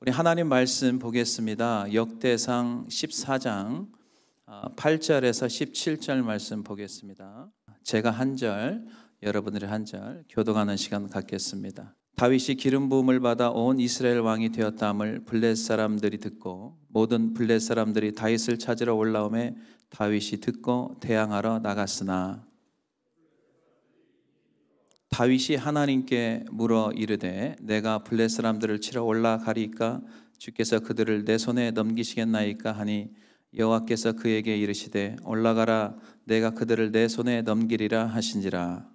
우리 하나님 말씀 보겠습니다. 역대상 14장 8절에서 아, 17절 말씀 보겠습니다. 제가 한 절, 여러분들이 한 절 교도하는 시간 갖겠습니다. 다윗이 기름 부음을 받아 온 이스라엘 왕이 되었다함을 블렛 사람들이 듣고 모든 블렛 사람들이 다윗을 찾으러 올라오매 다윗이 듣고 대항하러 나갔으나 다윗이 하나님께 물어 이르되 내가 블레 사람들을 치러 올라가리까 주께서 그들을 내 손에 넘기시겠나이까 하니 여호와께서 그에게 이르시되 올라가라 내가 그들을 내 손에 넘기리라 하신지라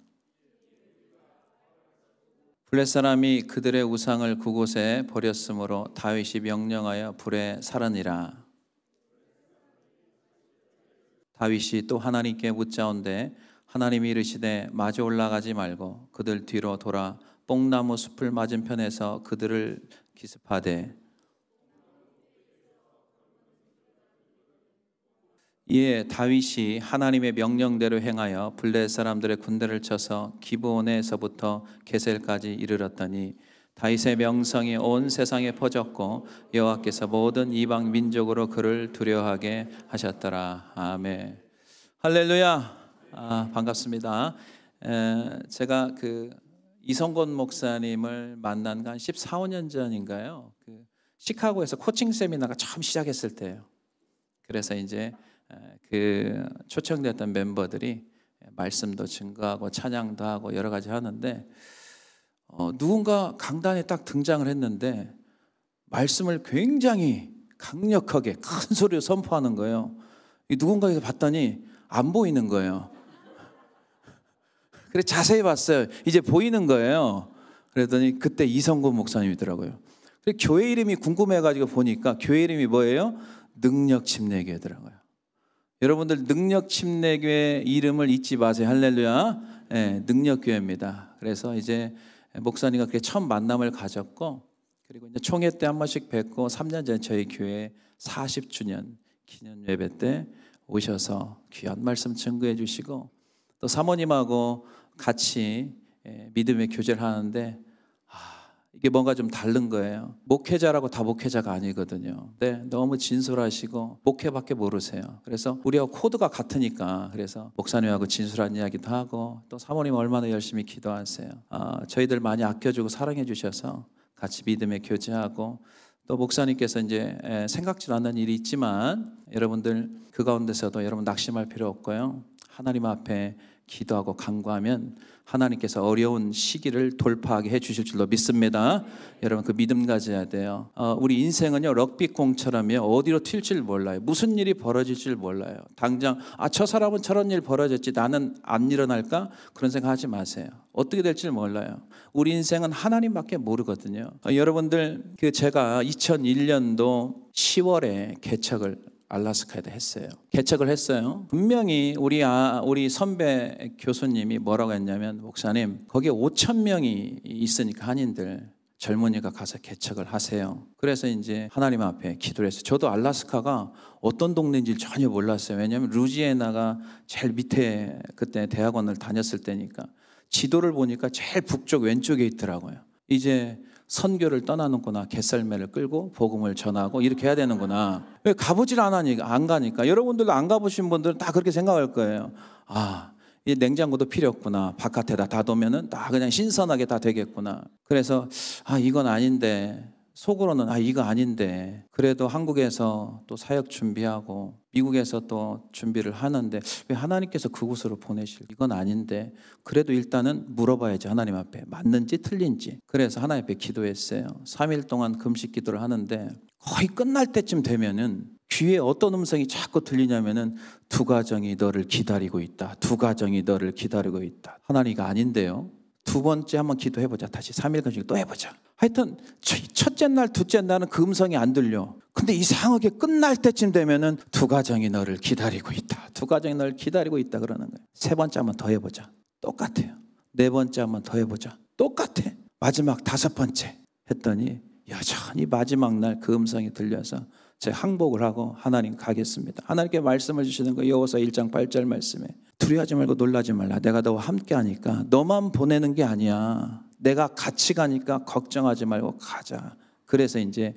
블레 사람이 그들의 우상을 그곳에 버렸으므로 다윗이 명령하여 불에 살으니라 다윗이 또 하나님께 묻자온대 하나님이 이르시되 마주 올라가지 말고 그들 뒤로 돌아 뽕나무 숲을 맞은편에서 그들을 기습하되 이에 다윗이 하나님의 명령대로 행하여 블레 사람들의 군대를 쳐서 기브온에서부터 게셀까지 이르렀더니 다윗의 명성이 온 세상에 퍼졌고 여호와께서 모든 이방 민족으로 그를 두려워하게 하셨더라 아멘 할렐루야 아, 반갑습니다. 에, 제가 그 이성건 목사님을 만난 건 14, 5년 전인가요? 그 시카고에서 코칭 세미나가 처음 시작했을 때예요. 그래서 이제 그 초청됐던 멤버들이 말씀도 증거하고 찬양도 하고 여러 가지 하는데 어, 누군가 강단에 딱 등장을 했는데 말씀을 굉장히 강력하게 큰 소리로 선포하는 거예요. 누군가에서 봤더니 안 보이는 거예요. 그래 자세히 봤어요. 이제 보이는 거예요. 그랬더니 그때 이성구 목사님이더라고요. 그래 교회 이름이 궁금해가지고 보니까 교회 이름이 뭐예요? 능력 침례교회더라고요. 여러분들 능력 침례교회 이름을 잊지 마세요. 할렐루야. 네, 예, 능력 교회입니다. 그래서 이제 목사님과 그게 첫 만남을 가졌고 그리고 이제 총회 때 한 번씩 뵙고 3년 전 저희 교회 40주년 기념 예배 때 오셔서 귀한 말씀 증거해 주시고 또 사모님하고 같이 예, 믿음의 교제를 하는데 아, 이게 뭔가 좀 다른 거예요. 목회자라고 다 목회자가 아니거든요. 근 네, 너무 진솔하시고 목회밖에 모르세요. 그래서 우리와 코드가 같으니까 그래서 목사님하고 진솔한 이야기도 하고 또 사모님 얼마나 열심히 기도하세요. 아, 저희들 많이 아껴주고 사랑해 주셔서 같이 믿음의 교제하고 또 목사님께서 이제 예, 생각지 않는 일이 있지만 여러분들 그 가운데서도 여러분 낙심할 필요 없고요. 하나님 앞에 기도하고 간구하면 하나님께서 어려운 시기를 돌파하게 해 주실 줄로 믿습니다. 여러분 그 믿음 가져야 돼요. 어, 우리 인생은요 럭비 공처럼요 어디로 튈지 몰라요. 무슨 일이 벌어질지 몰라요. 당장 아저 사람은 저런 일 벌어졌지 나는 안 일어날까 그런 생각하지 마세요. 어떻게 될지 몰라요. 우리 인생은 하나님밖에 모르거든요. 어, 여러분들 그 제가 2001년도 10월에 개척을 알라스카에도 했어요. 개척을 했어요. 분명히 우리 아, 우리 선배 교수님이 뭐라고 했냐면 목사님 거기에 5천 명이 있으니까 한인들 젊은이가 가서 개척을 하세요. 그래서 이제 하나님 앞에 기도를 했어요. 저도 알라스카가 어떤 동네인지 전혀 몰랐어요. 왜냐하면 루지에나가 제일 밑에 그때 대학원을 다녔을 때니까 지도를 보니까 제일 북쪽 왼쪽에 있더라고요. 이제 선교를 떠나는구나. 개썰매를 끌고 복음을 전하고 이렇게 해야 되는구나. 왜 가보질 않으니까 안 가니까 여러분들도 안 가보신 분들은 다 그렇게 생각할 거예요. 아, 이 냉장고도 필요 없구나. 바깥에다 다 놓으면은 다 그냥 신선하게 다 되겠구나. 그래서 아 이건 아닌데 속으로는 아 이거 아닌데 그래도 한국에서 또 사역 준비하고 미국에서 또 준비를 하는데 왜 하나님께서 그곳으로 보내실 이건 아닌데 그래도 일단은 물어봐야지 하나님 앞에 맞는지 틀린지 그래서 하나님 앞에 기도했어요 3일 동안 금식 기도를 하는데 거의 끝날 때쯤 되면은 귀에 어떤 음성이 자꾸 들리냐면은 두 가정이 너를 기다리고 있다 두 가정이 너를 기다리고 있다 하나님이 아닌데요 두 번째 한번 기도해보자 다시 3일 금식 또 해보자 하여튼 첫째 날, 둘째 날은 그 음성이 안 들려. 근데 이상하게 끝날 때쯤 되면은 두 가정이 너를 기다리고 있다. 두 가정이 너를 기다리고 있다 그러는 거예요. 세 번째 한번 더 해보자. 똑같아요. 네 번째 한번 더 해보자. 똑같아. 마지막 다섯 번째 했더니 여전히 마지막 날 그 음성이 들려서 제 항복을 하고 하나님 가겠습니다. 하나님께 말씀을 주시는 거예요 여호서 1장 8절 말씀에 두려워하지 말고 놀라지 말라. 내가 너와 함께 하니까 너만 보내는 게 아니야. 내가 같이 가니까 걱정하지 말고 가자. 그래서 이제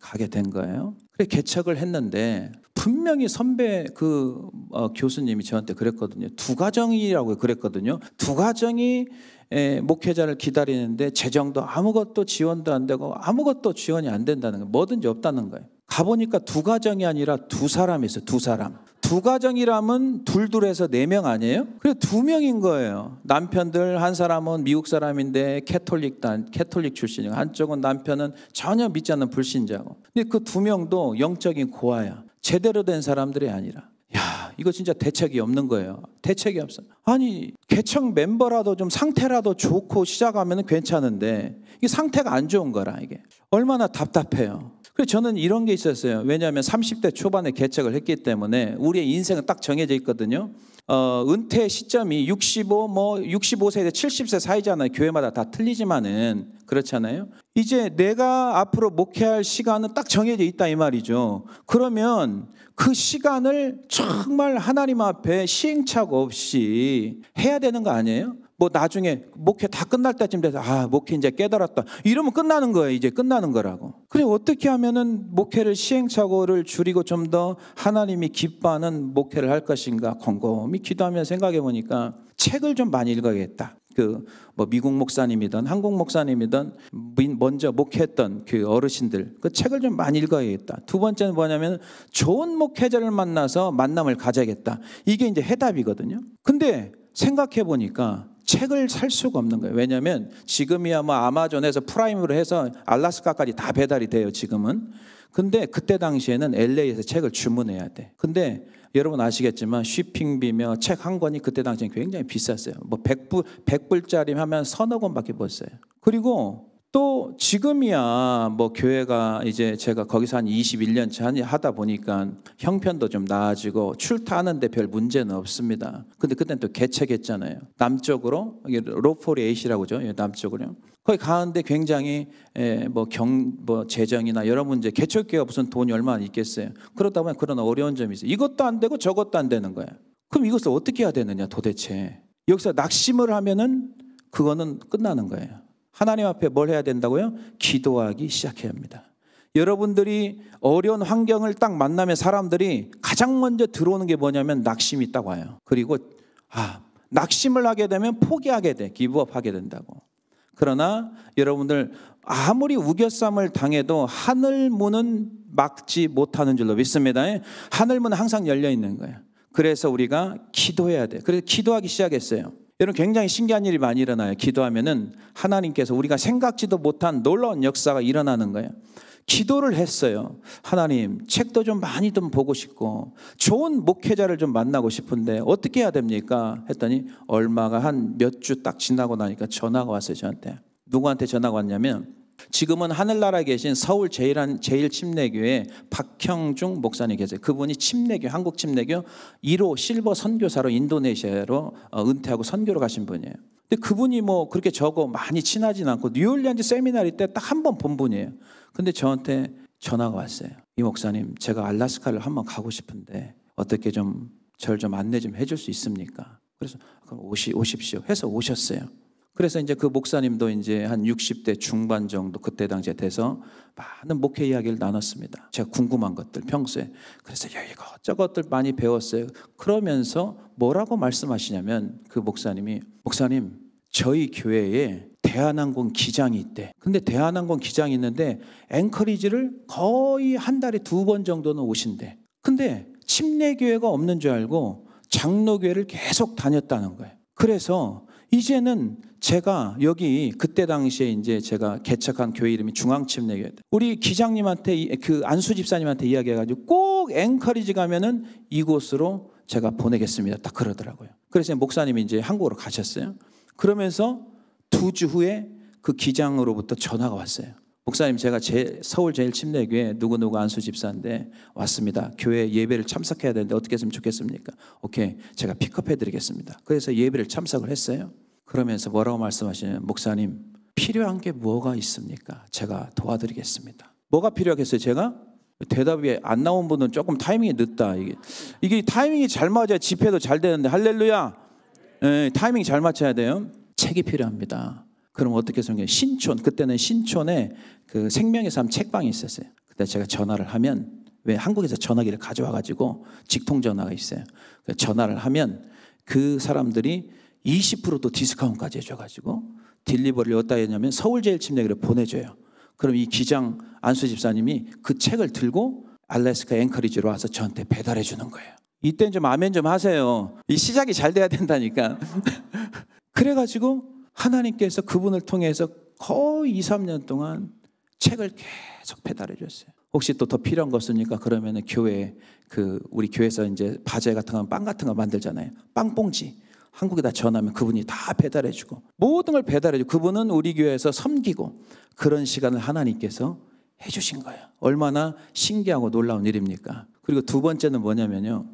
가게 된 거예요. 그래 개척을 했는데 분명히 선배 그 어, 교수님이 저한테 그랬거든요. 두 가정이라고 그랬거든요. 두 가정이 에, 목회자를 기다리는데 재정도 아무것도 지원도 안 되고 아무것도 지원이 안 된다는 거예요. 뭐든지 없다는 거예요. 가보니까 두 가정이 아니라 두 사람이 있어요. 두 사람. 두 가정이라면 둘둘해서 네 명 아니에요? 그래 두 명인 거예요. 남편들 한 사람은 미국 사람인데 캐톨릭 단 캐톨릭 출신이고 한쪽은 남편은 전혀 믿지 않는 불신자고. 근데 그 두 명도 영적인 고아야. 제대로 된 사람들이 아니라. 야, 이거 진짜 대책이 없는 거예요. 대책이 없어. 아니, 개척 멤버라도 좀 상태라도 좋고 시작하면 괜찮은데, 이게 상태가 안 좋은 거라, 이게. 얼마나 답답해요. 그래서 저는 이런 게 있었어요. 왜냐하면 30대 초반에 개척을 했기 때문에 우리의 인생은 딱 정해져 있거든요. 어, 은퇴 시점이 65, 뭐6 5세에 70세 사이잖아요. 교회마다 다 틀리지만은 그렇잖아요. 이제 내가 앞으로 목회할 시간은 딱 정해져 있다 이 말이죠. 그러면 그 시간을 정말 하나님 앞에 시행착오 없이 해야 되는 거 아니에요? 뭐 나중에 목회 다 끝날 때쯤 돼서 아 목회 이제 깨달았다 이러면 끝나는 거예요 이제 끝나는 거라고 그래 어떻게 하면은 목회를 시행착오를 줄이고 좀 더 하나님이 기뻐하는 목회를 할 것인가 곰곰이 기도하면 생각해 보니까 책을 좀 많이 읽어야겠다 그 뭐 미국 목사님이든 한국 목사님이든 먼저 목회했던 그 어르신들 그 책을 좀 많이 읽어야겠다 두 번째는 뭐냐면 좋은 목회자를 만나서 만남을 가져야겠다 이게 이제 해답이거든요 근데 생각해 보니까 책을 살 수가 없는 거예요. 왜냐하면 지금이야 뭐 아마존에서 프라임으로 해서 알라스카까지 다 배달이 돼요. 지금은. 근데 그때 당시에는 LA에서 책을 주문해야 돼. 근데 여러분 아시겠지만 쉬핑비며 책 한 권이 그때 당시에 굉장히 비쌌어요. 뭐 100불, 100불짜리 하면 서너 권밖에 못 써요. 그리고 또 지금이야 뭐 교회가 이제 제가 거기서 한 21년째 하다 보니까 형편도 좀 나아지고 출타하는데 별 문제는 없습니다. 근데 그땐 또 개척했잖아요. 남쪽으로 로포리에이시라고죠. 예, 남쪽으로. 거기 가는데 굉장히 뭐경뭐 예, 뭐 재정이나 여러 문제 개척교회가 무슨 돈이 얼마나 있겠어요. 그러다 보면 그런 어려운 점이 있어요. 이것도 안 되고 저것도 안 되는 거예요. 그럼 이것을 어떻게 해야 되느냐 도대체. 여기서 낙심을 하면은 그거는 끝나는 거예요. 하나님 앞에 뭘 해야 된다고요? 기도하기 시작해야 합니다. 여러분들이 어려운 환경을 딱 만나면 사람들이 가장 먼저 들어오는 게 뭐냐면 낙심이 있다고 해요. 그리고 아, 낙심을 하게 되면 포기하게 돼. 기부업 하게 된다고. 그러나 여러분들 아무리 우겨쌈을 당해도 하늘 문은 막지 못하는 줄로 믿습니다. 하늘 문은 항상 열려 있는 거예요. 그래서 우리가 기도해야 돼. 그래서 기도하기 시작했어요. 때는 굉장히 신기한 일이 많이 일어나요. 기도하면은 하나님께서 우리가 생각지도 못한 놀라운 역사가 일어나는 거예요. 기도를 했어요. 하나님, 책도 좀 많이 좀 보고 싶고, 좋은 목회자를 좀 만나고 싶은데, 어떻게 해야 됩니까? 했더니, 얼마가 한 몇 주 딱 지나고 나니까 전화가 왔어요, 저한테. 누구한테 전화가 왔냐면, 지금은 하늘나라에 계신 서울 제일한 제일 침례교회 박형중 목사님 계세요. 그분이 침례교 한국 침례교 1호 실버 선교사로 인도네시아로 어, 은퇴하고 선교로 가신 분이에요. 근데 그분이 뭐 그렇게 저거 많이 친하진 않고 뉴올리안즈 세미나리 때 딱 한 번 본 분이에요. 근데 저한테 전화가 왔어요. 이 목사님 제가 알라스카를 한번 가고 싶은데 어떻게 좀 저를 좀 안내 좀 해줄 수 있습니까? 그래서 그럼 오시, 오십시오 해서 오셨어요. 그래서 이제 그 목사님도 이제 한 60대 중반 정도 그때 당시에 돼서 많은 목회 이야기를 나눴습니다. 제가 궁금한 것들 평소에. 그래서 여기가 저것들 많이 배웠어요. 그러면서 뭐라고 말씀하시냐면 그 목사님이 목사님 저희 교회에 대한항공 기장이 있대. 근데 대한항공 기장이 있는데 앵커리지를 거의 한 달에 두 번 정도는 오신대. 근데 침례교회가 없는 줄 알고 장로교회를 계속 다녔다는 거예요. 그래서 이제는 제가 여기 그때 당시에 이제 제가 개척한 교회 이름이 중앙침례교회. 우리 기장님한테 그 안수 집사님한테 이야기해가지고 꼭 앵커리지 가면은 이곳으로 제가 보내겠습니다. 딱 그러더라고요. 그래서 목사님이 이제 한국으로 가셨어요. 그러면서 두 주 후에 그 기장으로부터 전화가 왔어요. 목사님 제가 제 서울 제일 침례교회 누구 누구 안수 집사인데 왔습니다. 교회 예배를 참석해야 되는데 어떻게 했으면 좋겠습니까? 오케이 제가 픽업해드리겠습니다. 그래서 예배를 참석을 했어요. 그러면서 뭐라고 말씀하시냐면 목사님 필요한 게 뭐가 있습니까? 제가 도와드리겠습니다. 뭐가 필요하겠어요? 제가 대답이 안 나온 분은 조금 타이밍이 늦다. 이게, 이게 타이밍이 잘 맞아야 집회도 잘 되는데 할렐루야. 에, 예, 타이밍 잘 맞춰야 돼요. 책이 필요합니다. 그럼 어떻게 생겨 신촌 그때는 신촌에 그 생명의 삶 책방이 있었어요. 그때 제가 전화를 하면 왜 한국에서 전화기를 가져와 가지고 직통 전화가 있어요. 그 전화를 하면 그 사람들이 2 0도 디스카운트까지 해줘가지고 딜리버리를 어디다 했냐면 서울제일침례교로 보내줘요. 그럼 이 기장 안수 집사님이 그 책을 들고 알래스카 앵커리지로 와서 저한테 배달해 주는 거예요. 이때는 좀 아멘 좀 하세요. 이 시작이 잘 돼야 된다니까. 그래가지고 하나님께서 그분을 통해서 거의 2, 3년 동안 책을 계속 배달해 줬어요. 혹시 또 더 필요한 거있습니까그러면 교회 그 우리 교회에서 이제 바제 같은 거빵 같은 거 만들잖아요. 빵 봉지. 한국에다 전하면 그분이 다 배달해주고 모든 걸 배달해주고 그분은 우리 교회에서 섬기고 그런 시간을 하나님께서 해주신 거예요. 얼마나 신기하고 놀라운 일입니까? 그리고 두 번째는 뭐냐면요.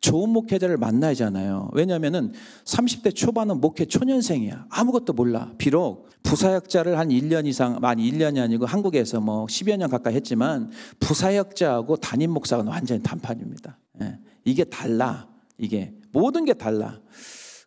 좋은 목회자를 만나잖아요. 왜냐면은 30대 초반은 목회 초년생이야. 아무것도 몰라. 비록 부사역자를 한 1년 이상, 만 1년이 아니고 한국에서 뭐 10여 년 가까이 했지만 부사역자하고 담임 목사는 완전히 단판입니다. 예. 이게 달라. 이게 모든 게 달라.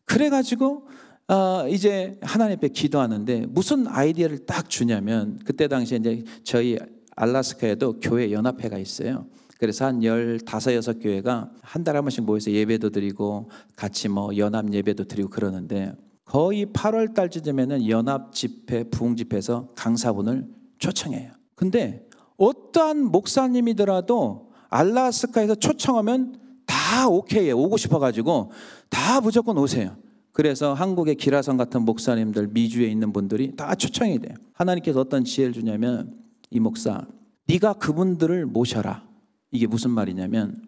그래가지고 어, 이제 하나님 앞에 기도하는데 무슨 아이디어를 딱 주냐면 그때 당시에 이제 저희 알라스카에도 교회 연합회가 있어요. 그래서 한 15, 6교회가 한 달에 한 번씩 모여서 예배도 드리고 같이 뭐 연합 예배도 드리고 그러는데 거의 8월 달쯤에는 연합 집회, 부흥 집회에서 강사분을 초청해요. 근데 어떠한 목사님이더라도 알라스카에서 초청하면 다 오케이에요. 오고 싶어가지고 다 무조건 오세요. 그래서 한국의 기라성 같은 목사님들 미주에 있는 분들이 다 초청이 돼요. 하나님께서 어떤 지혜를 주냐면 이 목사 네가 그분들을 모셔라. 이게 무슨 말이냐면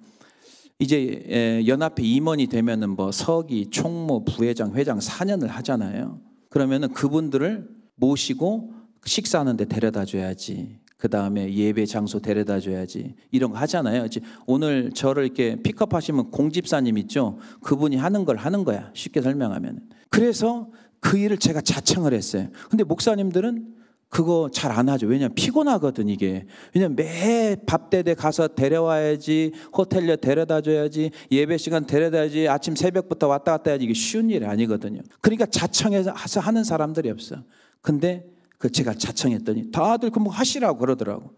이제 연합회 임원이 되면은 뭐 서기, 총무, 부회장, 회장 4년을 하잖아요. 그러면은 그분들을 모시고 식사하는데 데려다 줘야지. 그 다음에 예배 장소 데려다 줘야지 이런 거 하잖아요. 오늘 저를 이렇게 픽업하시면 공집사님 있죠. 그분이 하는 걸 하는 거야. 쉽게 설명하면. 그래서 그 일을 제가 자청을 했어요. 근데 목사님들은 그거 잘 안 하죠. 왜냐면 피곤하거든, 이게. 왜냐면 매 밥대대 가서 데려와야지, 호텔에 데려다 줘야지, 예배 시간 데려다야지, 아침 새벽부터 왔다 갔다 해야지, 이게 쉬운 일이 아니거든요. 그러니까 자청해서 하는 사람들이 없어. 근데 그 제가 자청했더니 다들 그 뭐 하시라고 그러더라고.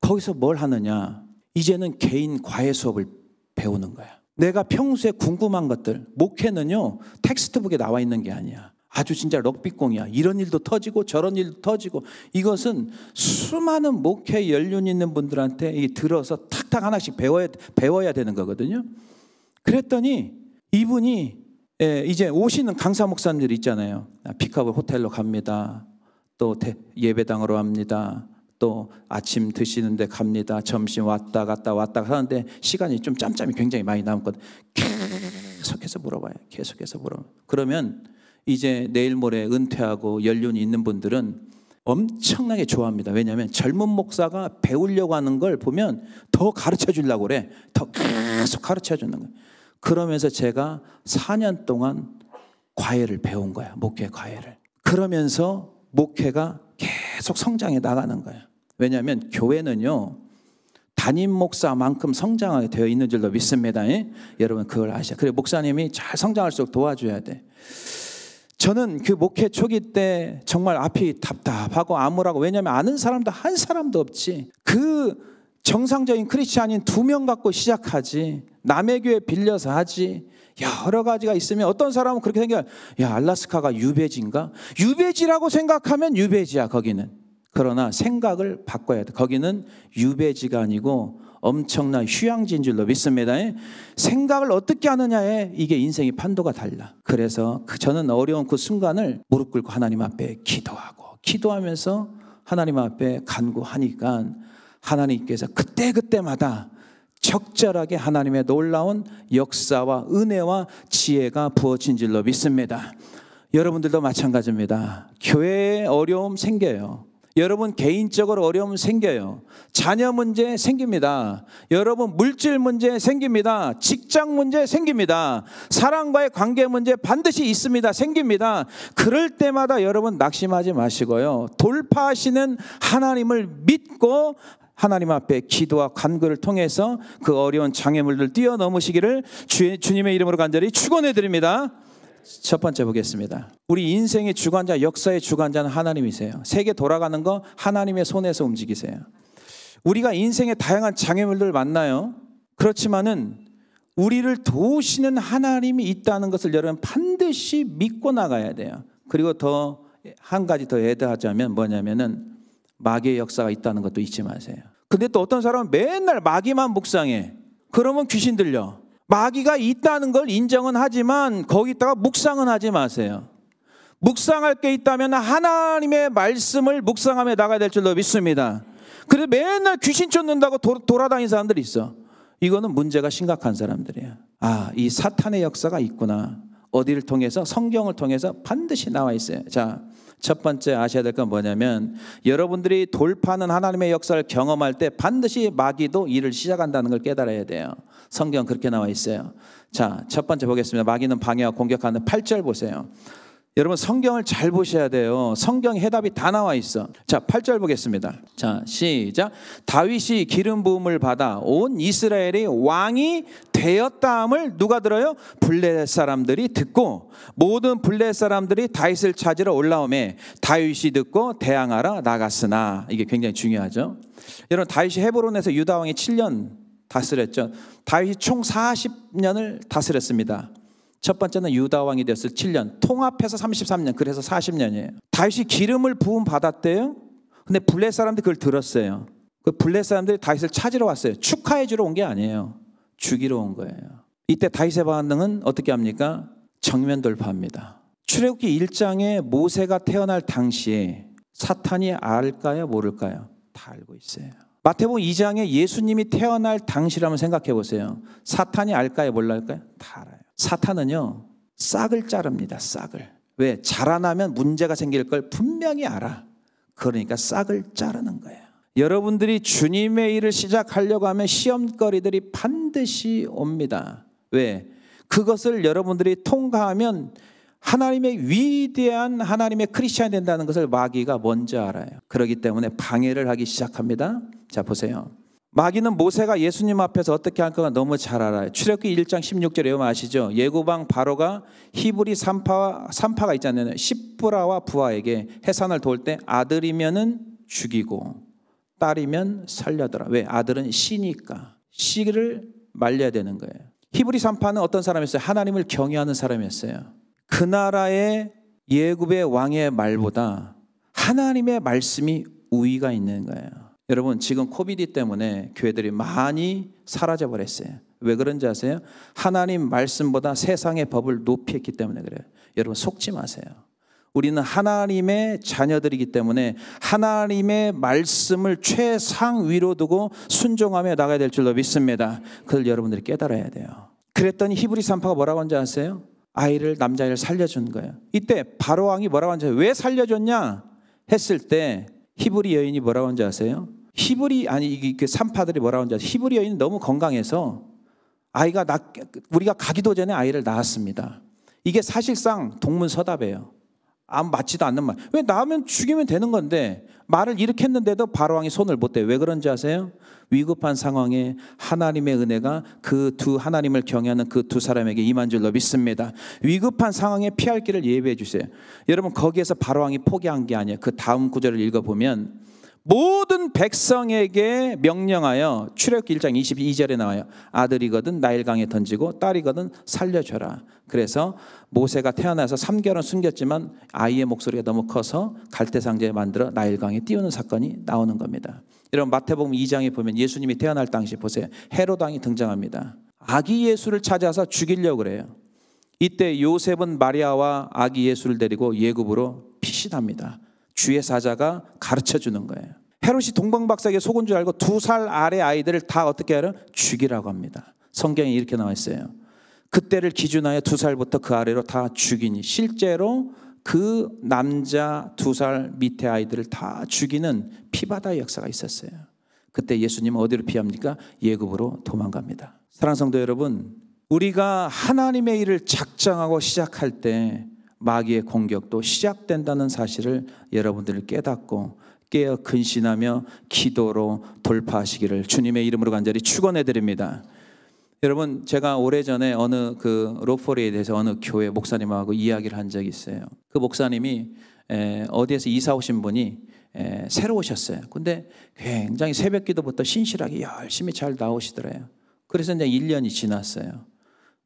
거기서 뭘 하느냐? 이제는 개인 과외 수업을 배우는 거야. 내가 평소에 궁금한 것들, 목회는요, 텍스트북에 나와 있는 게 아니야. 아주 진짜 럭비공이야. 이런 일도 터지고 저런 일도 터지고 이것은 수많은 목회 연륜 있는 분들한테 이 들어서 탁탁 하나씩 배워야, 배워야 되는 거거든요. 그랬더니 이분이 예, 이제 오시는 강사 목사님들 있잖아요. 아, 픽업을 호텔로 갑니다. 또 예배당으로 합니다. 또 아침 드시는데 갑니다. 점심 왔다 갔다 왔다 하는데 시간이 좀 짬짬이 굉장히 많이 남거든. 계속해서 물어봐요. 계속해서 물어봐. 그러면 이제 내일 모레 은퇴하고 연륜이 있는 분들은 엄청나게 좋아합니다. 왜냐하면 젊은 목사가 배우려고 하는 걸 보면 더 가르쳐 주려고 그래. 더 계속 가르쳐 주는 거예요. 그러면서 제가 4년 동안 과외를 배운 거야. 목회 과외를. 그러면서 목회가 계속 성장해 나가는 거예요. 왜냐하면 교회는요, 담임 목사만큼 성장하게 되어 있는 줄도 믿습니다. 예? 여러분 그걸 아셔. 그래 목사님이 잘 성장할수록 도와줘야 돼. 저는 그 목회 초기 때 정말 앞이 답답하고 암울하고 왜냐하면 아는 사람도 한 사람도 없지. 그 정상적인 크리스찬인 두 명 갖고 시작하지. 남의 교회 빌려서 하지. 여러 가지가 있으면 어떤 사람은 그렇게 생겨요. 야, 알라스카가 유배지인가? 유배지라고 생각하면 유배지야, 거기는. 그러나 생각을 바꿔야 돼. 거기는 유배지가 아니고 엄청난 휴양지인 줄로 믿습니다. 예? 생각을 어떻게 하느냐에 이게 인생의 판도가 달라. 그래서 그 저는 어려운 그 순간을 무릎 꿇고 하나님 앞에 기도하고 기도하면서 하나님 앞에 간구하니까 하나님께서 그때그때마다 적절하게 하나님의 놀라운 역사와 은혜와 지혜가 부어진 줄로 믿습니다. 여러분들도 마찬가지입니다. 교회에 어려움 생겨요. 여러분 개인적으로 어려움 생겨요. 자녀 문제 생깁니다. 여러분 물질 문제 생깁니다. 직장 문제 생깁니다. 사랑과의 관계 문제 반드시 있습니다. 생깁니다. 그럴 때마다 여러분 낙심하지 마시고요. 돌파하시는 하나님을 믿고 하나님 앞에 기도와 간구를 통해서 그 어려운 장애물들 을 뛰어넘으시기를 주, 주님의 이름으로 간절히 축원해 드립니다. 첫 번째 보겠습니다. 우리 인생의 주관자, 역사의 주관자는 하나님이세요. 세계 돌아가는 거 하나님의 손에서 움직이세요. 우리가 인생의 다양한 장애물들을 만나요. 그렇지만은 우리를 도우시는 하나님이 있다는 것을 여러분 반드시 믿고 나가야 돼요. 그리고 더 한 가지 더 애드하자면 뭐냐면은 마귀의 역사가 있다는 것도 잊지 마세요. 근데 또 어떤 사람은 맨날 마귀만 묵상해. 그러면 귀신 들려. 마귀가 있다는 걸 인정은 하지만 거기다가 묵상은 하지 마세요. 묵상할 게 있다면 하나님의 말씀을 묵상하며 나가야 될 줄로 믿습니다. 그래 맨날 귀신 쫓는다고 도, 돌아다니는 사람들이 있어. 이거는 문제가 심각한 사람들이야. 아, 이 사탄의 역사가 있구나. 어디를 통해서 성경을 통해서 반드시 나와 있어요. 자, 첫 번째 아셔야 될 건 뭐냐면 여러분들이 돌파하는 하나님의 역사를 경험할 때 반드시 마귀도 일을 시작한다는 걸 깨달아야 돼요. 성경 그렇게 나와 있어요. 자, 첫 번째 보겠습니다. 마귀는 방해와 공격하는 8절 보세요. 여러분 성경을 잘 보셔야 돼요. 성경 해답이 다 나와 있어. 자, 8절 보겠습니다. 자, 시작. 다윗이 기름 부음을 받아 온 이스라엘이 왕이 되었다함을 누가 들어요? 블레 사람들이 듣고 모든 블레 사람들이 다윗을 찾으러 올라오매 다윗이 듣고 대항하러 나갔으나 이게 굉장히 중요하죠. 여러분 다윗이 헤브론에서 유다 왕이 7년 다스렸죠. 다윗이 총 40년을 다스렸습니다. 첫 번째는 유다 왕이 되었을 7년, 통합해서 33년, 그래서 40년이에요. 다윗이 기름을 부음 받았대요. 근데 블렛 사람들이 그걸 들었어요. 그 블렛 사람들이 다윗을 찾으러 왔어요. 축하해 주러 온 게 아니에요. 죽이러 온 거예요. 이때 다윗의 반응은 어떻게 합니까? 정면 돌파합니다. 출애굽기 1장에 모세가 태어날 당시에 사탄이 알까요, 모를까요? 다 알고 있어요. 마태복음 2장에 예수님이 태어날 당시라면 생각해 보세요. 사탄이 알까요, 몰랄까요? 다 알아요. 사탄은요, 싹을 자릅니다. 싹을. 왜? 자라나면 문제가 생길 걸 분명히 알아. 그러니까 싹을 자르는 거예요. 여러분들이 주님의 일을 시작하려고 하면 시험거리들이 반드시 옵니다. 왜? 그것을 여러분들이 통과하면 하나님의 위대한 하나님의 크리스천이 된다는 것을 마귀가 먼저 알아요. 그러기 때문에 방해를 하기 시작합니다. 자, 보세요. 마귀는 모세가 예수님 앞에서 어떻게 할까가 너무 잘 알아요. 출애굽기 1장 16절에 보면 아시죠? 예고방 바로가 히브리 산파 산파가 있잖아요. 십브라와 부하에게 해산을 도울 때 아들이면은 죽이고 딸이면 살려더라. 왜? 아들은 씨니까. 씨를 말려야 되는 거예요. 히브리 산파는 어떤 사람이었어요? 하나님을 경외하는 사람이었어요. 그 나라의 예굽의 왕의 말보다 하나님의 말씀이 우위가 있는 거예요. 여러분 지금 코비디 때문에 교회들이 많이 사라져 버렸어요. 왜 그런지 아세요? 하나님 말씀보다 세상의 법을 높이 했기 때문에 그래요. 여러분 속지 마세요. 우리는 하나님의 자녀들이기 때문에 하나님의 말씀을 최상 위로 두고 순종하며 나가야 될 줄로 믿습니다. 그걸 여러분들이 깨달아야 돼요. 그랬더니 히브리 산파가 뭐라고 한지 아세요? 아이를 남자를 살려준 거예요. 이때 바로 왕이 뭐라고 한지 왜 살려줬냐 했을 때 히브리 여인이 뭐라고 한지 아세요? 히브리 아니 이게 산파들이 뭐라고 하는지 히브리 여인 너무 건강해서 아이가 낳 우리가 가기도 전에 아이를 낳았습니다. 이게 사실상 동문서답이에요. 아무 맞지도 않는 말. 왜낳으면 죽이면 되는 건데 말을 이렇게 했는데도 바로왕이 손을 못 대요. 왜 그런지 아세요? 위급한 상황에 하나님의 은혜가 그 두 하나님을 경외하는 그 두 사람에게 임한 줄로 믿습니다. 위급한 상황에 피할 길을 예비해 주세요. 여러분 거기에서 바로왕이 포기한 게 아니에요. 그 다음 구절을 읽어보면 모든 백성에게 명령하여 출애굽기 1장 22절에 나와요. 아들이거든 나일강에 던지고 딸이거든 살려줘라. 그래서 모세가 태어나서 3개월은 숨겼지만 아이의 목소리가 너무 커서 갈대 상자에 만들어 나일강에 띄우는 사건이 나오는 겁니다. 이런 마태복음 2장에 보면 예수님이 태어날 당시 보세요. 헤로당이 등장합니다. 아기 예수를 찾아서 죽이려고 그래요. 이때 요셉은 마리아와 아기 예수를 데리고 예굽으로 피신합니다. 주의 사자가 가르쳐 주는 거예요. 헤롯이 동방박사에게 속은 줄 알고 두 살 아래 아이들을 다 어떻게 하려? 죽이라고 합니다. 성경에 이렇게 나와 있어요. 그때를 기준하여 두 살부터 그 아래로 다 죽이니 실제로 그 남자 두 살 밑에 아이들을 다 죽이는 피바다 역사가 있었어요. 그때 예수님은 어디로 피합니까? 예굽으로 도망갑니다. 사랑성도 여러분, 우리가 하나님의 일을 작정하고 시작할 때 마귀의 공격도 시작된다는 사실을 여러분들이 깨닫고 깨어 근신하며 기도로 돌파하시기를 주님의 이름으로 간절히 축원해 드립니다. 여러분 제가 오래전에 어느 그 로포리에 대해서 어느 교회 목사님하고 이야기를 한 적이 있어요. 그 목사님이 에, 어디에서 이사 오신 분이 에, 새로 오셨어요. 근데 굉장히 새벽 기도부터 신실하게 열심히 잘 나오시더래요. 그래서 이제 1년이 지났어요.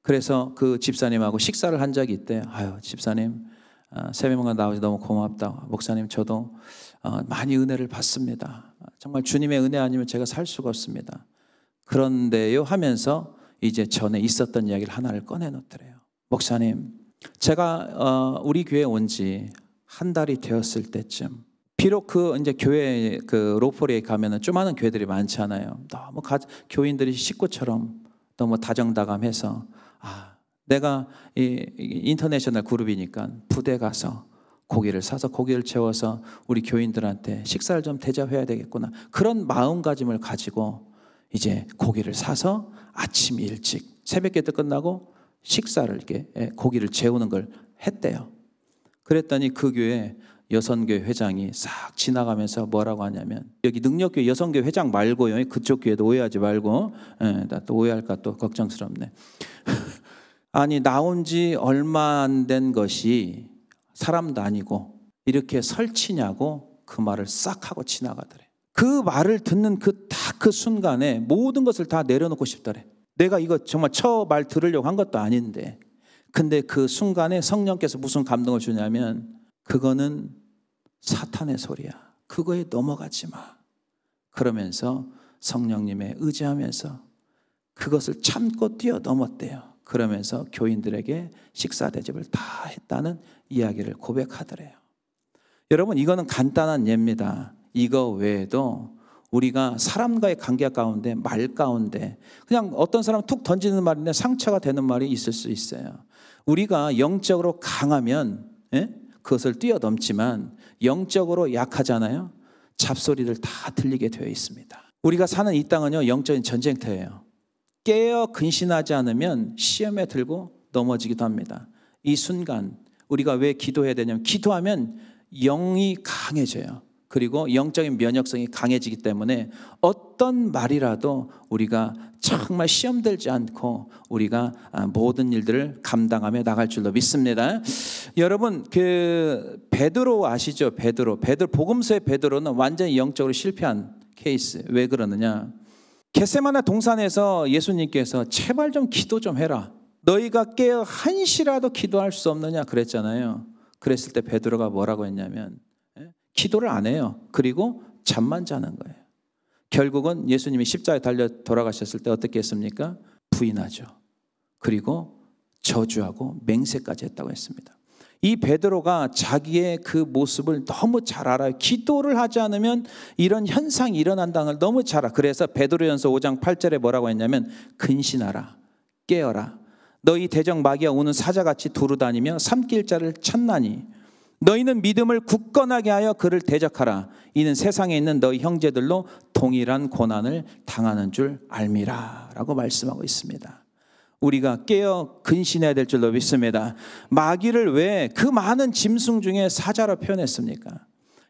그래서 그 집사님하고 식사를 한 적이 있대. 아유, 집사님, 아, 세미문간 나오지 너무 고맙다. 목사님, 저도 어, 많이 은혜를 받습니다. 정말 주님의 은혜 아니면 제가 살 수가 없습니다. 그런데요 하면서 이제 전에 있었던 이야기를 하나를 꺼내놓더래요. 목사님, 제가 어, 우리 교회 온지 한 달이 되었을 때쯤 비록 그 이제 교회 그 로포리에 가면은 쪼많은 교회들이 많잖아요. 너무 가, 교인들이 식구처럼 너무 다정다감해서 아, 내가 이, 인터내셔널 그룹이니까 부대 가서 고기를 사서 고기를 채워서 우리 교인들한테 식사를 좀 대접해야 되겠구나. 그런 마음가짐을 가지고 이제 고기를 사서 아침 일찍 새벽 기도 끝나고 식사를 이렇게 예, 고기를 재우는 걸 했대요. 그랬더니 그 교회 여성교회 회장이 싹 지나가면서 뭐라고 하냐면 여기 능력교회 여성교회 회장 말고요 그쪽 교회도 오해하지 말고 에, 예, 나또 오해할까 또 걱정스럽네 아니, 나온 지 얼마 안 된 것이 사람도 아니고 이렇게 설치냐고 그 말을 싹 하고 지나가더래. 그 말을 듣는 그 딱그 그 순간에 모든 것을 다 내려놓고 싶더래. 내가 이거 정말 처 말 들으려고 한 것도 아닌데. 근데 그 순간에 성령께서 무슨 감동을 주냐면 그거는 사탄의 소리야. 그거에 넘어가지 마. 그러면서 성령님의 의지하면서 그것을 참고 뛰어넘었대요. 그러면서 교인들에게 식사 대접을 다 했다는 이야기를 고백하더래요. 여러분 이거는 간단한 예입니다. 이거 외에도 우리가 사람과의 관계 가운데 말 가운데 그냥 어떤 사람 툭 던지는 말인데 상처가 되는 말이 있을 수 있어요. 우리가 영적으로 강하면 예? 그것을 뛰어넘지만 영적으로 약하잖아요. 잡소리를 다 들리게 되어 있습니다. 우리가 사는 이 땅은요 영적인 전쟁터예요. 깨어 근신하지 않으면 시험에 들고 넘어지기도 합니다. 이 순간 우리가 왜 기도해야 되냐면 기도하면 영이 강해져요. 그리고 영적인 면역성이 강해지기 때문에 어떤 말이라도 우리가 정말 시험들지 않고 우리가 아, 모든 일들을 감당하며 나갈 줄로 믿습니다. 여러분 그 베드로 아시죠? 베드로 베드 복음서의 베드로는 완전히 영적으로 실패한 케이스. 왜 그러느냐? 겟세마나 동산에서 예수님께서 제발 좀 기도 좀 해라. 너희가 깨어 한시라도 기도할 수 없느냐 그랬잖아요. 그랬을 때 베드로가 뭐라고 했냐면 예? 기도를 안 해요. 그리고 잠만 자는 거예요. 결국은 예수님이 십자에 달려 돌아가셨을 때 어떻게 했습니까? 부인하죠. 그리고 저주하고 맹세까지 했다고 했습니다. 이 베드로가 자기의 그 모습을 너무 잘 알아요. 기도를 하지 않으면 이런 현상이 일어난다는 걸 너무 잘 알아. 그래서 베드로연서 5장 8절에 뭐라고 했냐면 근신하라. 깨어라. 너희 대적 마귀가 오는 사자같이 두루다니며 삼킬 자를 찾나니 너희는 믿음을 굳건하게 하여 그를 대적하라. 이는 세상에 있는 너희 형제들로 동일한 고난을 당하는 줄 알미라. 라고 말씀하고 있습니다. 우리가 깨어 근신해야 될 줄로 믿습니다. 마귀를 왜 그 많은 짐승 중에 사자로 표현했습니까?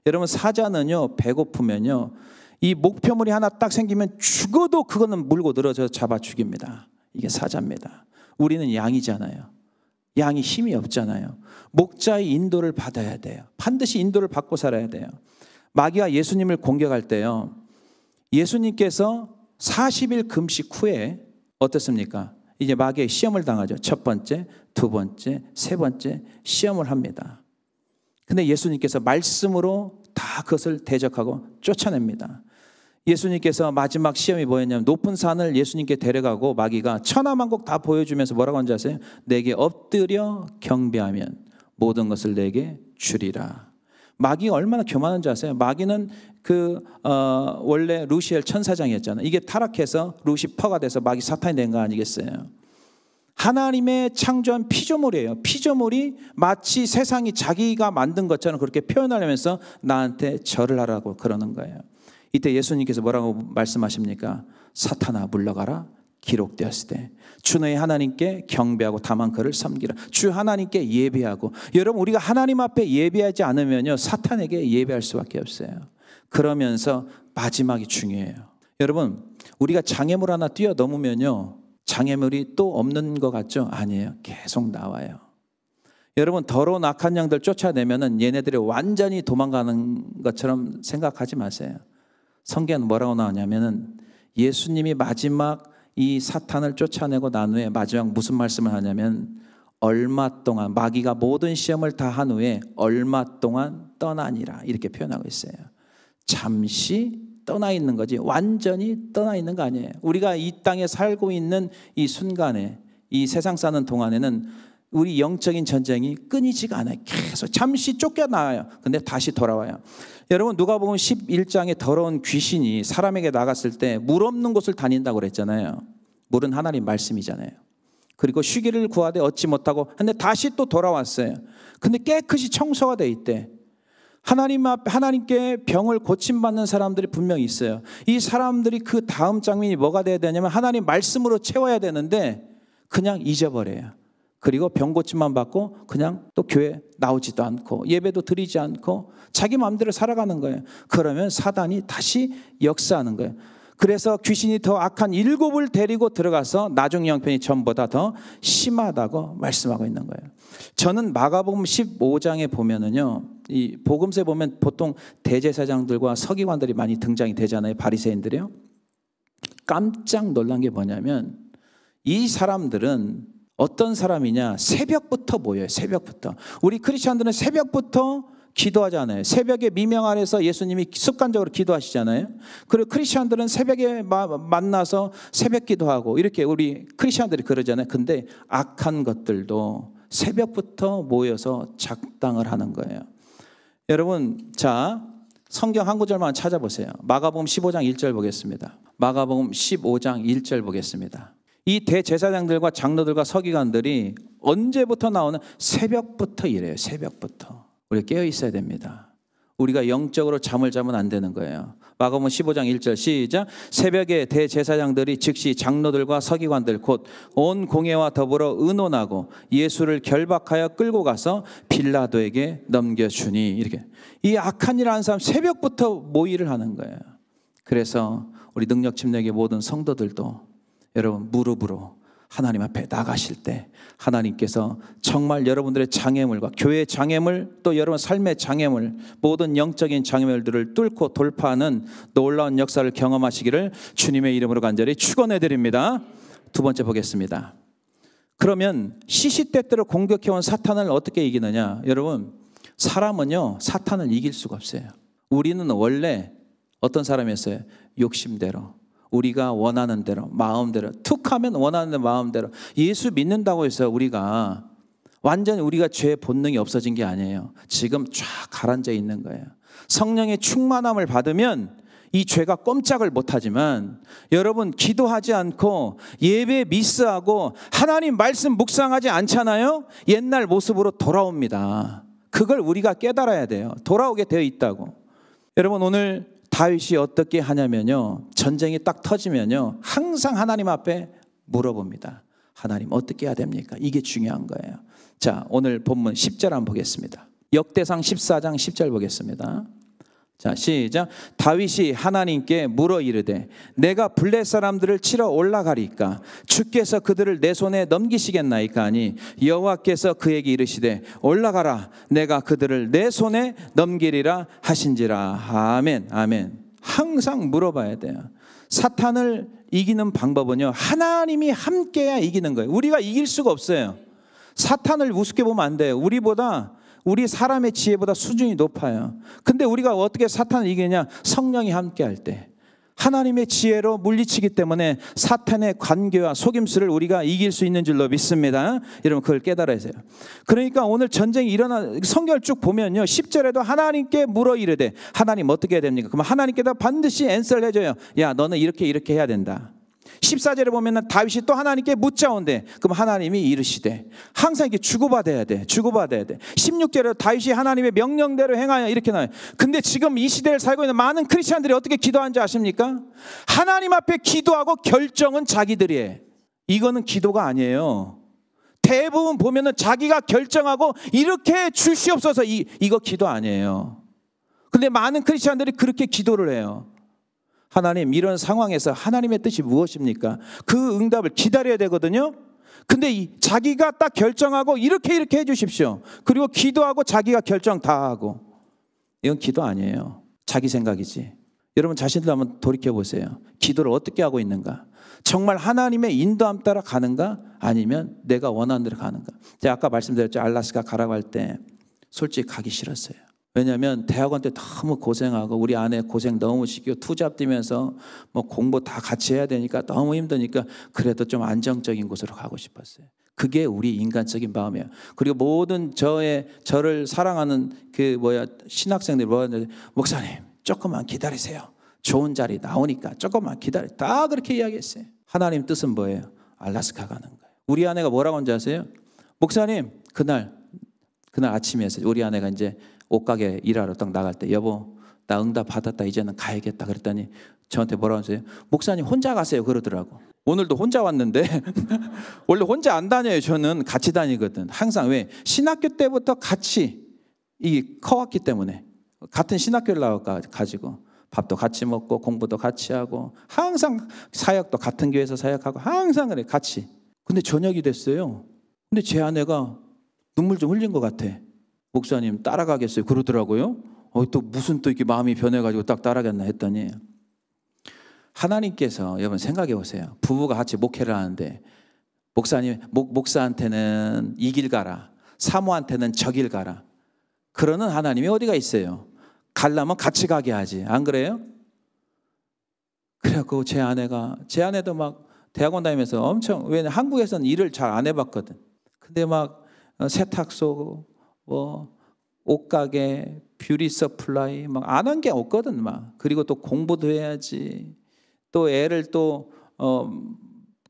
여러분 사자는요 배고프면요 이 목표물이 하나 딱 생기면 죽어도 그거는 물고 늘어져 잡아 죽입니다. 이게 사자입니다. 우리는 양이잖아요. 양이 힘이 없잖아요. 목자의 인도를 받아야 돼요. 반드시 인도를 받고 살아야 돼요. 마귀가 예수님을 공격할 때요. 예수님께서 40일 금식 후에 어땠습니까? 이제 마귀의 시험을 당하죠. 첫 번째, 두 번째, 세 번째 시험을 합니다. 근데 예수님께서 말씀으로 다 그것을 대적하고 쫓아냅니다. 예수님께서 마지막 시험이 뭐였냐면 높은 산을 예수님께 데려가고 마귀가 천하만국 다 보여주면서 뭐라고 한는지 아세요? 내게 엎드려 경배하면 모든 것을 내게 주리라. 마귀가 얼마나 교만한지 아세요? 마귀는 그 어, 원래 루시엘 천사장이었잖아요. 이게 타락해서 루시퍼가 돼서 마귀 사탄이 된 거 아니겠어요? 하나님의 창조한 피조물이에요. 피조물이 마치 세상이 자기가 만든 것처럼 그렇게 표현하면서 나한테 절을 하라고 그러는 거예요. 이때 예수님께서 뭐라고 말씀하십니까? 사탄아 물러가라. 기록되었을 때주 너의 하나님께 경배하고 다만 그를 섬기라. 주 하나님께 예배하고 여러분 우리가 하나님 앞에 예배하지 않으면요 사탄에게 예배할 수밖에 없어요. 그러면서 마지막이 중요해요. 여러분 우리가 장애물 하나 뛰어넘으면요 장애물이 또 없는 것 같죠? 아니에요. 계속 나와요. 여러분 더러운 악한 양들 쫓아내면은 얘네들이 완전히 도망가는 것처럼 생각하지 마세요. 성경은 뭐라고 나오냐면은 예수님이 마지막 이 사탄을 쫓아내고 난 후에 마지막 무슨 말씀을 하냐면 얼마 동안 마귀가 모든 시험을 다 한 후에 얼마 동안 떠나니라 이렇게 표현하고 있어요. 잠시 떠나 있는 거지 완전히 떠나 있는 거 아니에요. 우리가 이 땅에 살고 있는 이 순간에 이 세상 사는 동안에는 우리 영적인 전쟁이 끊이지가 않아요. 계속 잠시 쫓겨나요. 근데 다시 돌아와요. 여러분 누가 보면 11장에 더러운 귀신이 사람에게 나갔을 때 물 없는 곳을 다닌다고 그랬잖아요. 물은 하나님 말씀이잖아요. 그리고 쉬기를 구하되 얻지 못하고 근데 다시 또 돌아왔어요. 근데 깨끗이 청소가 돼 있대. 하나님 앞 하나님께 병을 고침 받는 사람들이 분명히 있어요. 이 사람들이 그 다음 장면이 뭐가 돼야 되냐면 하나님 말씀으로 채워야 되는데 그냥 잊어버려요. 그리고 병 고침만 받고 그냥 또 교회 나오지도 않고 예배도 드리지 않고 자기 마음대로 살아가는 거예요. 그러면 사단이 다시 역사하는 거예요. 그래서 귀신이 더 악한 일곱을 데리고 들어가서 나중 형편이 전보다 더 심하다고 말씀하고 있는 거예요. 저는 마가복음 15장에 보면은요. 이 복음서에 보면 보통 대제사장들과 서기관들이 많이 등장이 되잖아요. 바리새인들이요. 깜짝 놀란 게 뭐냐면 이 사람들은 어떤 사람이냐? 새벽부터 모여요. 새벽부터. 우리 크리스천들은 새벽부터 기도하잖아요. 새벽에 미명 아래서 예수님이 습관적으로 기도하시잖아요. 그리고 크리스천들은 새벽에 마, 만나서 새벽 기도하고 이렇게 우리 크리스천들이 그러잖아요. 근데 악한 것들도 새벽부터 모여서 작당을 하는 거예요. 여러분, 자, 성경 한 구절만 찾아보세요. 마가복음 15장 1절 보겠습니다. 마가복음 15장 1절 보겠습니다. 이 대제사장들과 장로들과 서기관들이 언제부터 나오는 새벽부터 일해요. 새벽부터. 우리 깨어 있어야 됩니다. 우리가 영적으로 잠을 자면 안 되는 거예요. 마가복음 15장 1절 시작. 새벽에 대제사장들이 즉시 장로들과 서기관들 곧 온 공회와 더불어 의논하고 예수를 결박하여 끌고 가서 빌라도에게 넘겨 주니 이렇게 이 악한 일을 한 사람 새벽부터 모의를 하는 거예요. 그래서 우리 능력 침략의 모든 성도들도 여러분 무릎으로 하나님 앞에 나가실 때 하나님께서 정말 여러분들의 장애물과 교회의 장애물 또 여러분 삶의 장애물 모든 영적인 장애물들을 뚫고 돌파하는 놀라운 역사를 경험하시기를 주님의 이름으로 간절히 축원해 드립니다. 두 번째 보겠습니다. 그러면 시시때때로 공격해온 사탄을 어떻게 이기느냐? 여러분 사람은요 사탄을 이길 수가 없어요. 우리는 원래 어떤 사람이었어요? 욕심대로 우리가 원하는 대로 마음대로 툭 하면 원하는 마음대로 예수 믿는다고 해서 우리가 완전히 우리가 죄의 본능이 없어진 게 아니에요. 지금 쫙 가라앉아 있는 거예요. 성령의 충만함을 받으면 이 죄가 꼼짝을 못하지만 여러분 기도하지 않고 예배 미스하고 하나님 말씀 묵상하지 않잖아요? 옛날 모습으로 돌아옵니다. 그걸 우리가 깨달아야 돼요. 돌아오게 되어 있다고. 여러분 오늘 다윗이 어떻게 하냐면요. 전쟁이 딱 터지면요. 항상 하나님 앞에 물어봅니다. 하나님 어떻게 해야 됩니까? 이게 중요한 거예요. 자, 오늘 본문 10절 한번 보겠습니다. 역대상 14장 10절 보겠습니다. 자, 시작. 다윗이 하나님께 물어 이르되 내가 블레 사람들을 치러 올라가리까 주께서 그들을 내 손에 넘기시겠나이까 하니 여호와께서 그에게 이르시되 올라가라 내가 그들을 내 손에 넘기리라 하신지라. 아멘. 아멘. 항상 물어봐야 돼요. 사탄을 이기는 방법은요. 하나님이 함께야 이기는 거예요. 우리가 이길 수가 없어요. 사탄을 우습게 보면 안 돼요. 우리보다 우리 사람의 지혜보다 수준이 높아요. 근데 우리가 어떻게 사탄을 이기냐? 성령이 함께 할 때. 하나님의 지혜로 물리치기 때문에 사탄의 관계와 속임수를 우리가 이길 수 있는 줄로 믿습니다. 여러분 그걸 깨달아야 돼요. 그러니까 오늘 전쟁이 일어나 성경쭉 보면요. 10절에도 하나님께 물어 이르되 하나님 어떻게 해야 됩니까? 그럼 하나님께다 반드시 앤서 해줘요. 야 너는 이렇게 이렇게 해야 된다. 14절에 보면 다윗이 또 하나님께 묻자온대. 그럼 하나님이 이르시되. 항상 이렇게 주고받아야 돼. 주고받아야 돼. 16절에 다윗이 하나님의 명령대로 행하여 이렇게 나와요. 근데 지금 이 시대를 살고 있는 많은 크리스천들이 어떻게 기도하는지 아십니까? 하나님 앞에 기도하고 결정은 자기들이 해. 이거는 기도가 아니에요. 대부분 보면은 자기가 결정하고 이렇게 주시옵소서 이, 이거 기도 아니에요. 근데 많은 크리스천들이 그렇게 기도를 해요. 하나님 이런 상황에서 하나님의 뜻이 무엇입니까? 그 응답을 기다려야 되거든요. 근데 자기가 딱 결정하고 이렇게 이렇게 해주십시오. 그리고 기도하고 자기가 결정 다 하고 이건 기도 아니에요. 자기 생각이지. 여러분 자신들 한번 돌이켜 보세요. 기도를 어떻게 하고 있는가? 정말 하나님의 인도함 따라 가는가? 아니면 내가 원하는 대로 가는가? 제가 아까 말씀드렸죠. 알라스카 가라고 할 때 솔직히 가기 싫었어요. 왜냐하면 대학원 때 너무 고생하고 우리 아내 고생 너무 시키고 투잡 뛰면서 뭐 공부 다 같이 해야 되니까 너무 힘드니까 그래도 좀 안정적인 곳으로 가고 싶었어요. 그게 우리 인간적인 마음이에요. 그리고 모든 저의 저를 사랑하는 그 뭐야 신학생들 뭐야 목사님 조금만 기다리세요. 좋은 자리 나오니까 조금만 기다려. 다 그렇게 이야기했어요. 하나님 뜻은 뭐예요? 알라스카 가는 거예요. 우리 아내가 뭐라고 하지 아세요? 목사님, 그날, 그날 아침이었어요. 우리 아내가 이제 옷가게 일하러 딱 나갈 때 여보 나 응답 받았다 이제는 가야겠다 그랬더니 저한테 뭐라고 하세요? 목사님 혼자 가세요 그러더라고 오늘도 혼자 왔는데 원래 혼자 안 다녀요 저는 같이 다니거든 항상 왜 신학교 때부터 같이 이 커왔기 때문에 같은 신학교를 나와 가지고 밥도 같이 먹고 공부도 같이 하고 항상 사역도 같은 교회에서 사역하고 항상 그래 같이 근데 저녁이 됐어요 근데 제 아내가 눈물 좀 흘린 것 같아 목사님 따라가겠어요. 그러더라고요. 어, 또 무슨 또 이렇게 마음이 변해가지고 딱 따라갔나 했더니 하나님께서 여러분 생각해 보세요. 부부가 같이 목회를 하는데 목사님 목, 목사한테는 이 길 가라, 사모한테는 저 길 가라. 그러는 하나님이 어디가 있어요? 갈라면 같이 가게 하지. 안 그래요? 그래갖고 제 아내가 제 아내도 막 대학원 다니면서 엄청 왜냐 한국에서는 일을 잘 안 해봤거든. 근데 막 세탁소 뭐 옷가게, 뷰리 서플라이 막 안 한 게 없거든 막. 그리고 또 공부도 해야지. 또 애를 또 어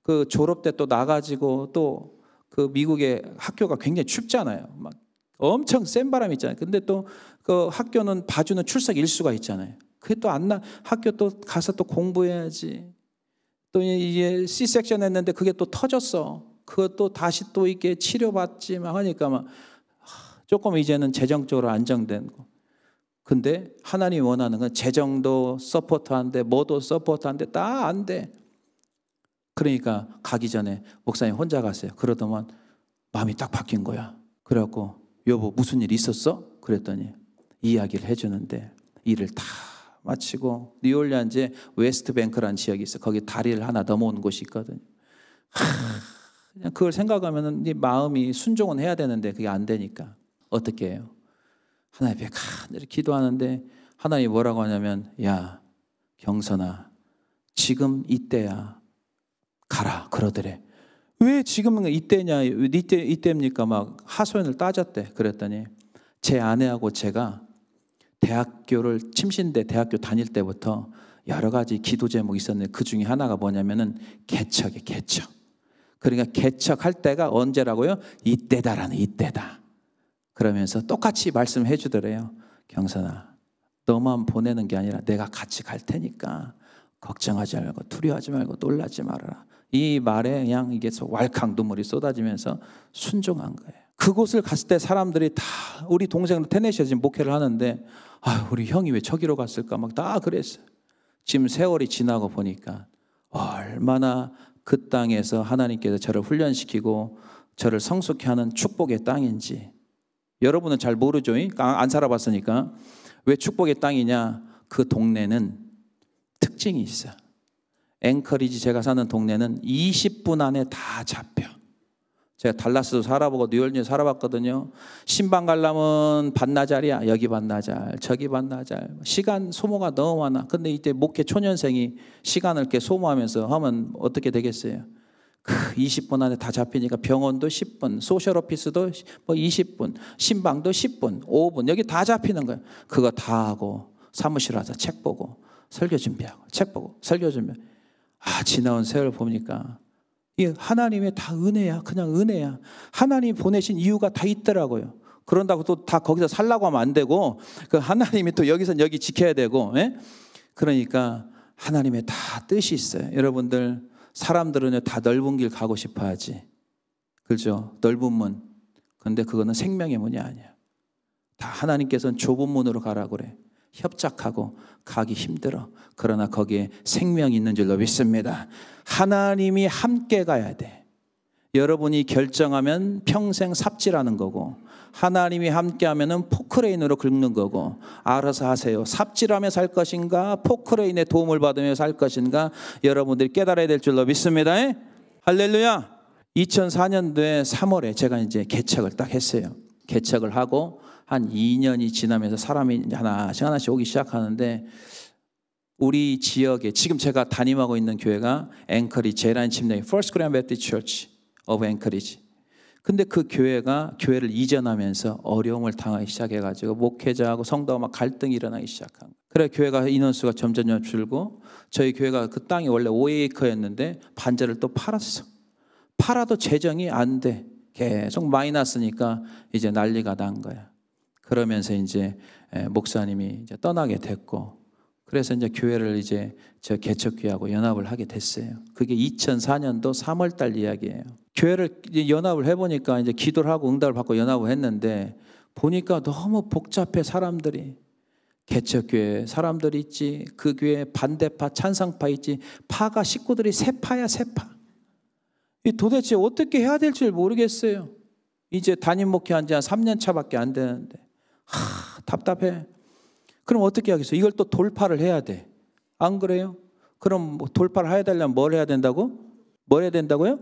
그 졸업 때 또 나가지고 또 그 미국의 학교가 굉장히 춥잖아요. 막 엄청 센바람 있잖아요. 근데 또 그 학교는 봐주는 출석 일수가 있잖아요. 그게 또 안 나 학교 또 가서 또 공부해야지. 또 이제 C 섹션 했는데 그게 또 터졌어. 그것도 다시 또 이렇게 치료받지 막 하니까 막 조금 이제는 재정적으로 안정된 거. 근데 하나님 원하는 건 재정도 서포트한데 뭐도 서포트한데 다 안 돼. 그러니까 가기 전에 목사님 혼자 갔어요. 그러더만 마음이 딱 바뀐 거야. 그래갖고 여보 무슨 일 있었어? 그랬더니 이야기를 해주는데 일을 다 마치고 뉴올리안제 웨스트뱅크라는 지역이 있어. 거기 다리를 하나 넘어온 곳이 있거든. 하, 그냥 그걸 생각하면은 네 마음이 순종은 해야 되는데 그게 안 되니까. 어떻게 해요? 하나님 앞에 간절히 기도하는데 하나님이 뭐라고 하냐면 야 경선아 지금 이때야 가라 그러더래 왜 지금 이때냐 이때 이때입니까 막 하소연을 따졌대 그랬더니 제 아내하고 제가 대학교를 침신대 대학교 다닐 때부터 여러 가지 기도 제목이 있었는데 그 중에 하나가 뭐냐면은 개척의 개척. 그러니까 개척할 때가 언제라고요? 이때다라는 이때다. 그러면서 똑같이 말씀해 주더래요. 경선아, 너만 보내는 게 아니라 내가 같이 갈 테니까 걱정하지 말고 두려워하지 말고 놀라지 말아라. 이 말에 그냥 이게 왈칵 눈물이 쏟아지면서 순종한 거예요. 그곳을 갔을 때 사람들이 다 우리 동생 테네시에 지금 목회를 하는데 아 우리 형이 왜 저기로 갔을까 막 다 그랬어요. 지금 세월이 지나고 보니까 얼마나 그 땅에서 하나님께서 저를 훈련시키고 저를 성숙케 하는 축복의 땅인지 여러분은 잘 모르죠. 아, 안 살아봤으니까. 왜 축복의 땅이냐? 그 동네는 특징이 있어. 앵커리지 제가 사는 동네는 20분 안에 다 잡혀. 제가 달라스도 살아보고 뉴리도 살아봤거든요. 신방 갈라면 반나절이야. 여기 반나절, 저기 반나절. 시간 소모가 너무 많아. 근데 이때 목회 초년생이 시간을 이렇게 소모하면서 하면 어떻게 되겠어요? 20분 안에 다 잡히니까 병원도 10분, 소셜오피스도 뭐 20분, 신방도 10분, 5분 여기 다 잡히는 거예요. 그거 다 하고 사무실 와서 책 보고 설교 준비하고 책 보고 설교 준비. 아 지나온 세월 보니까 이 하나님의 다 은혜야, 그냥 은혜야. 하나님 보내신 이유가 다 있더라고요. 그런다고 또 다 거기서 살라고 하면 안 되고 그 하나님이 또 여기선 여기 지켜야 되고, 예? 그러니까 하나님의 다 뜻이 있어요. 여러분들. 사람들은 다 넓은 길 가고 싶어 하지. 그죠? 넓은 문. 근데 그거는 생명의 문이 아니야. 다 하나님께서는 좁은 문으로 가라 그래. 협착하고 가기 힘들어. 그러나 거기에 생명이 있는 줄로 믿습니다. 하나님이 함께 가야 돼. 여러분이 결정하면 평생 삽질하는 거고 하나님이 함께하면 포크레인으로 긁는 거고 알아서 하세요. 삽질하며 살 것인가 포크레인의 도움을 받으며 살 것인가 여러분들이 깨달아야 될 줄로 믿습니다. 예? 할렐루야. 2004년도에 3월에 제가 이제 개척을 딱 했어요. 개척을 하고 한 2년이 지나면서 사람이 하나씩 하나씩 오기 시작하는데 우리 지역에 지금 제가 담임하고 있는 교회가 앵커리 제란 침례 First g r a n Baptist Church of Anchorage 근데 그 교회가 교회를 이전하면서 어려움을 당하기 시작해가지고 목회자하고 성도와 막 갈등이 일어나기 시작한 거예요. 그래 교회가 인원수가 점점 줄고 저희 교회가 그 땅이 원래 5에이커였는데 반절을 또 팔았어. 팔아도 재정이 안 돼. 계속 마이너스니까 이제 난리가 난 거야. 그러면서 이제 목사님이 이제 떠나게 됐고 그래서 이제 교회를 이제 저 개척교회하고 연합을 하게 됐어요. 그게 2004년도 3월달 이야기예요. 교회를 연합을 해보니까 이제 기도를 하고 응답을 받고 연합을 했는데 보니까 너무 복잡해 사람들이 개척교회 사람들이 있지 그 교회 반대파 찬성파 있지 파가 식구들이 세 파야 세 파. 이 도대체 어떻게 해야 될지 모르겠어요. 이제 담임 목회한 지 한 3년 차밖에 안 되는데 하 답답해. 그럼 어떻게 하겠어요? 이걸 또 돌파를 해야 돼. 안 그래요? 그럼 뭐 돌파를 해야 되려면 뭘 해야 된다고? 뭘 해야 된다고요?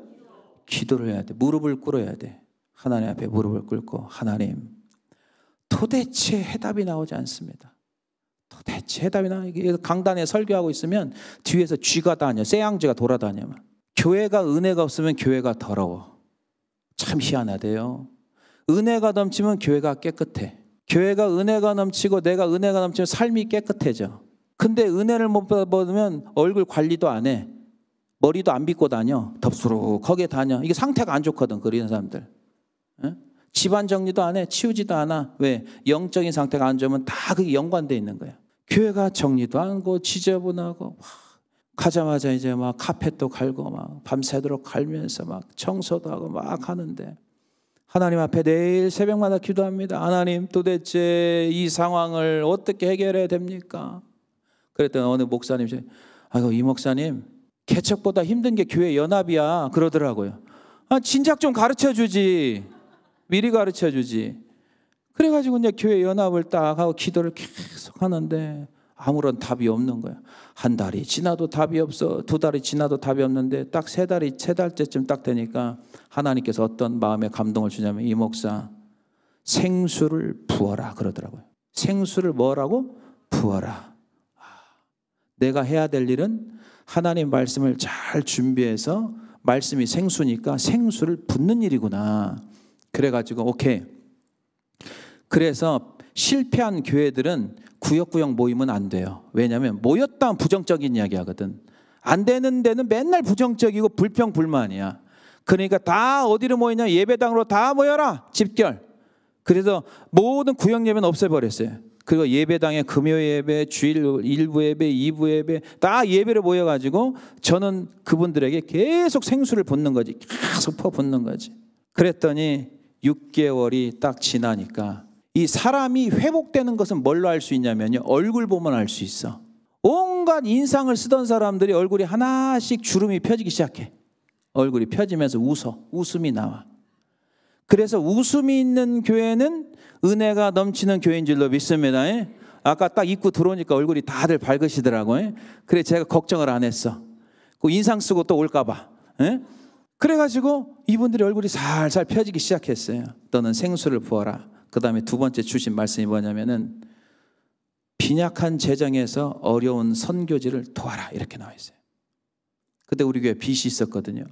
기도를 해야 돼. 무릎을 꿇어야 돼. 하나님 앞에 무릎을 꿇고 하나님 도대체 해답이 나오지 않습니다. 도대체 해답이 나 이게 강단에 설교하고 있으면 뒤에서 쥐가 다녀. 쇠양쥐가 돌아다녀. 교회가 은혜가 없으면 교회가 더러워. 참 희한하대요. 은혜가 넘치면 교회가 깨끗해. 교회가 은혜가 넘치고 내가 은혜가 넘치면 삶이 깨끗해져. 근데 은혜를 못 받으면 얼굴 관리도 안 해. 머리도 안 빗고 다녀. 덥수룩하게 다녀. 이게 상태가 안 좋거든. 그는 사람들. 응? 집안 정리도 안 해. 치우지도 않아. 왜? 영적인 상태가 안 좋으면 다 그게 연관되어 있는 거야. 교회가 정리도 안고 지저분하고 막 가자마자 이제 막 카펫도 갈고 막 밤새도록 갈면서 막 청소도 하고 막 하는데 하나님 앞에 내일 새벽마다 기도합니다. 하나님 도대체 이 상황을 어떻게 해결해야 됩니까? 그랬더니 어느 목사님, 아이고, 이 목사님, 개척보다 힘든 게 교회 연합이야. 그러더라고요. 아, 진작 좀 가르쳐 주지. 미리 가르쳐 주지. 그래가지고 이제 교회 연합을 딱 하고 기도를 계속 하는데 아무런 답이 없는 거야. 한 달이 지나도 답이 없어. 두 달이 지나도 답이 없는데 딱 세 달이 세 달째쯤 딱 되니까 하나님께서 어떤 마음의 감동을 주냐면 이 목사 생수를 부어라 그러더라고요. 생수를 뭐라고 부어라. 아, 내가 해야 될 일은 하나님 말씀을 잘 준비해서 말씀이 생수니까 생수를 붓는 일이구나. 그래가지고 오케이. 그래서 실패한 교회들은 구역구역 모이면 안 돼요. 왜냐하면 모였다 면 부정적인 이야기 하거든. 안 되는 데는 맨날 부정적이고 불평불만이야. 그러니까 다 어디로 모이냐 예배당으로 다 모여라 집결. 그래서 모든 구역 예배는 없애버렸어요. 그리고 예배당에 금요 예배, 주일 일부 예배, 이부 예배 다 예배를 모여가지고 저는 그분들에게 계속 생수를 붓는 거지 계속 퍼붓는 거지. 그랬더니 6개월이 딱 지나니까 이 사람이 회복되는 것은 뭘로 알 수 있냐면요. 얼굴 보면 알 수 있어. 온갖 인상을 쓰던 사람들이 얼굴이 하나씩 주름이 펴지기 시작해. 얼굴이 펴지면서 웃어. 웃음이 나와. 그래서 웃음이 있는 교회는 은혜가 넘치는 교회인 줄로 믿습니다. 예? 아까 딱 입고 들어오니까 얼굴이 다들 밝으시더라고요. 예? 그래 제가 걱정을 안 했어. 그 인상 쓰고 또 올까봐. 예? 그래가지고 이분들의 얼굴이 살살 펴지기 시작했어요. 너는 생수를 부어라. 그 다음에 두 번째 주신 말씀이 뭐냐면은 빈약한 재정에서 어려운 선교지를 도와라 이렇게 나와 있어요. 그때 우리 교회 빚이 있었거든요.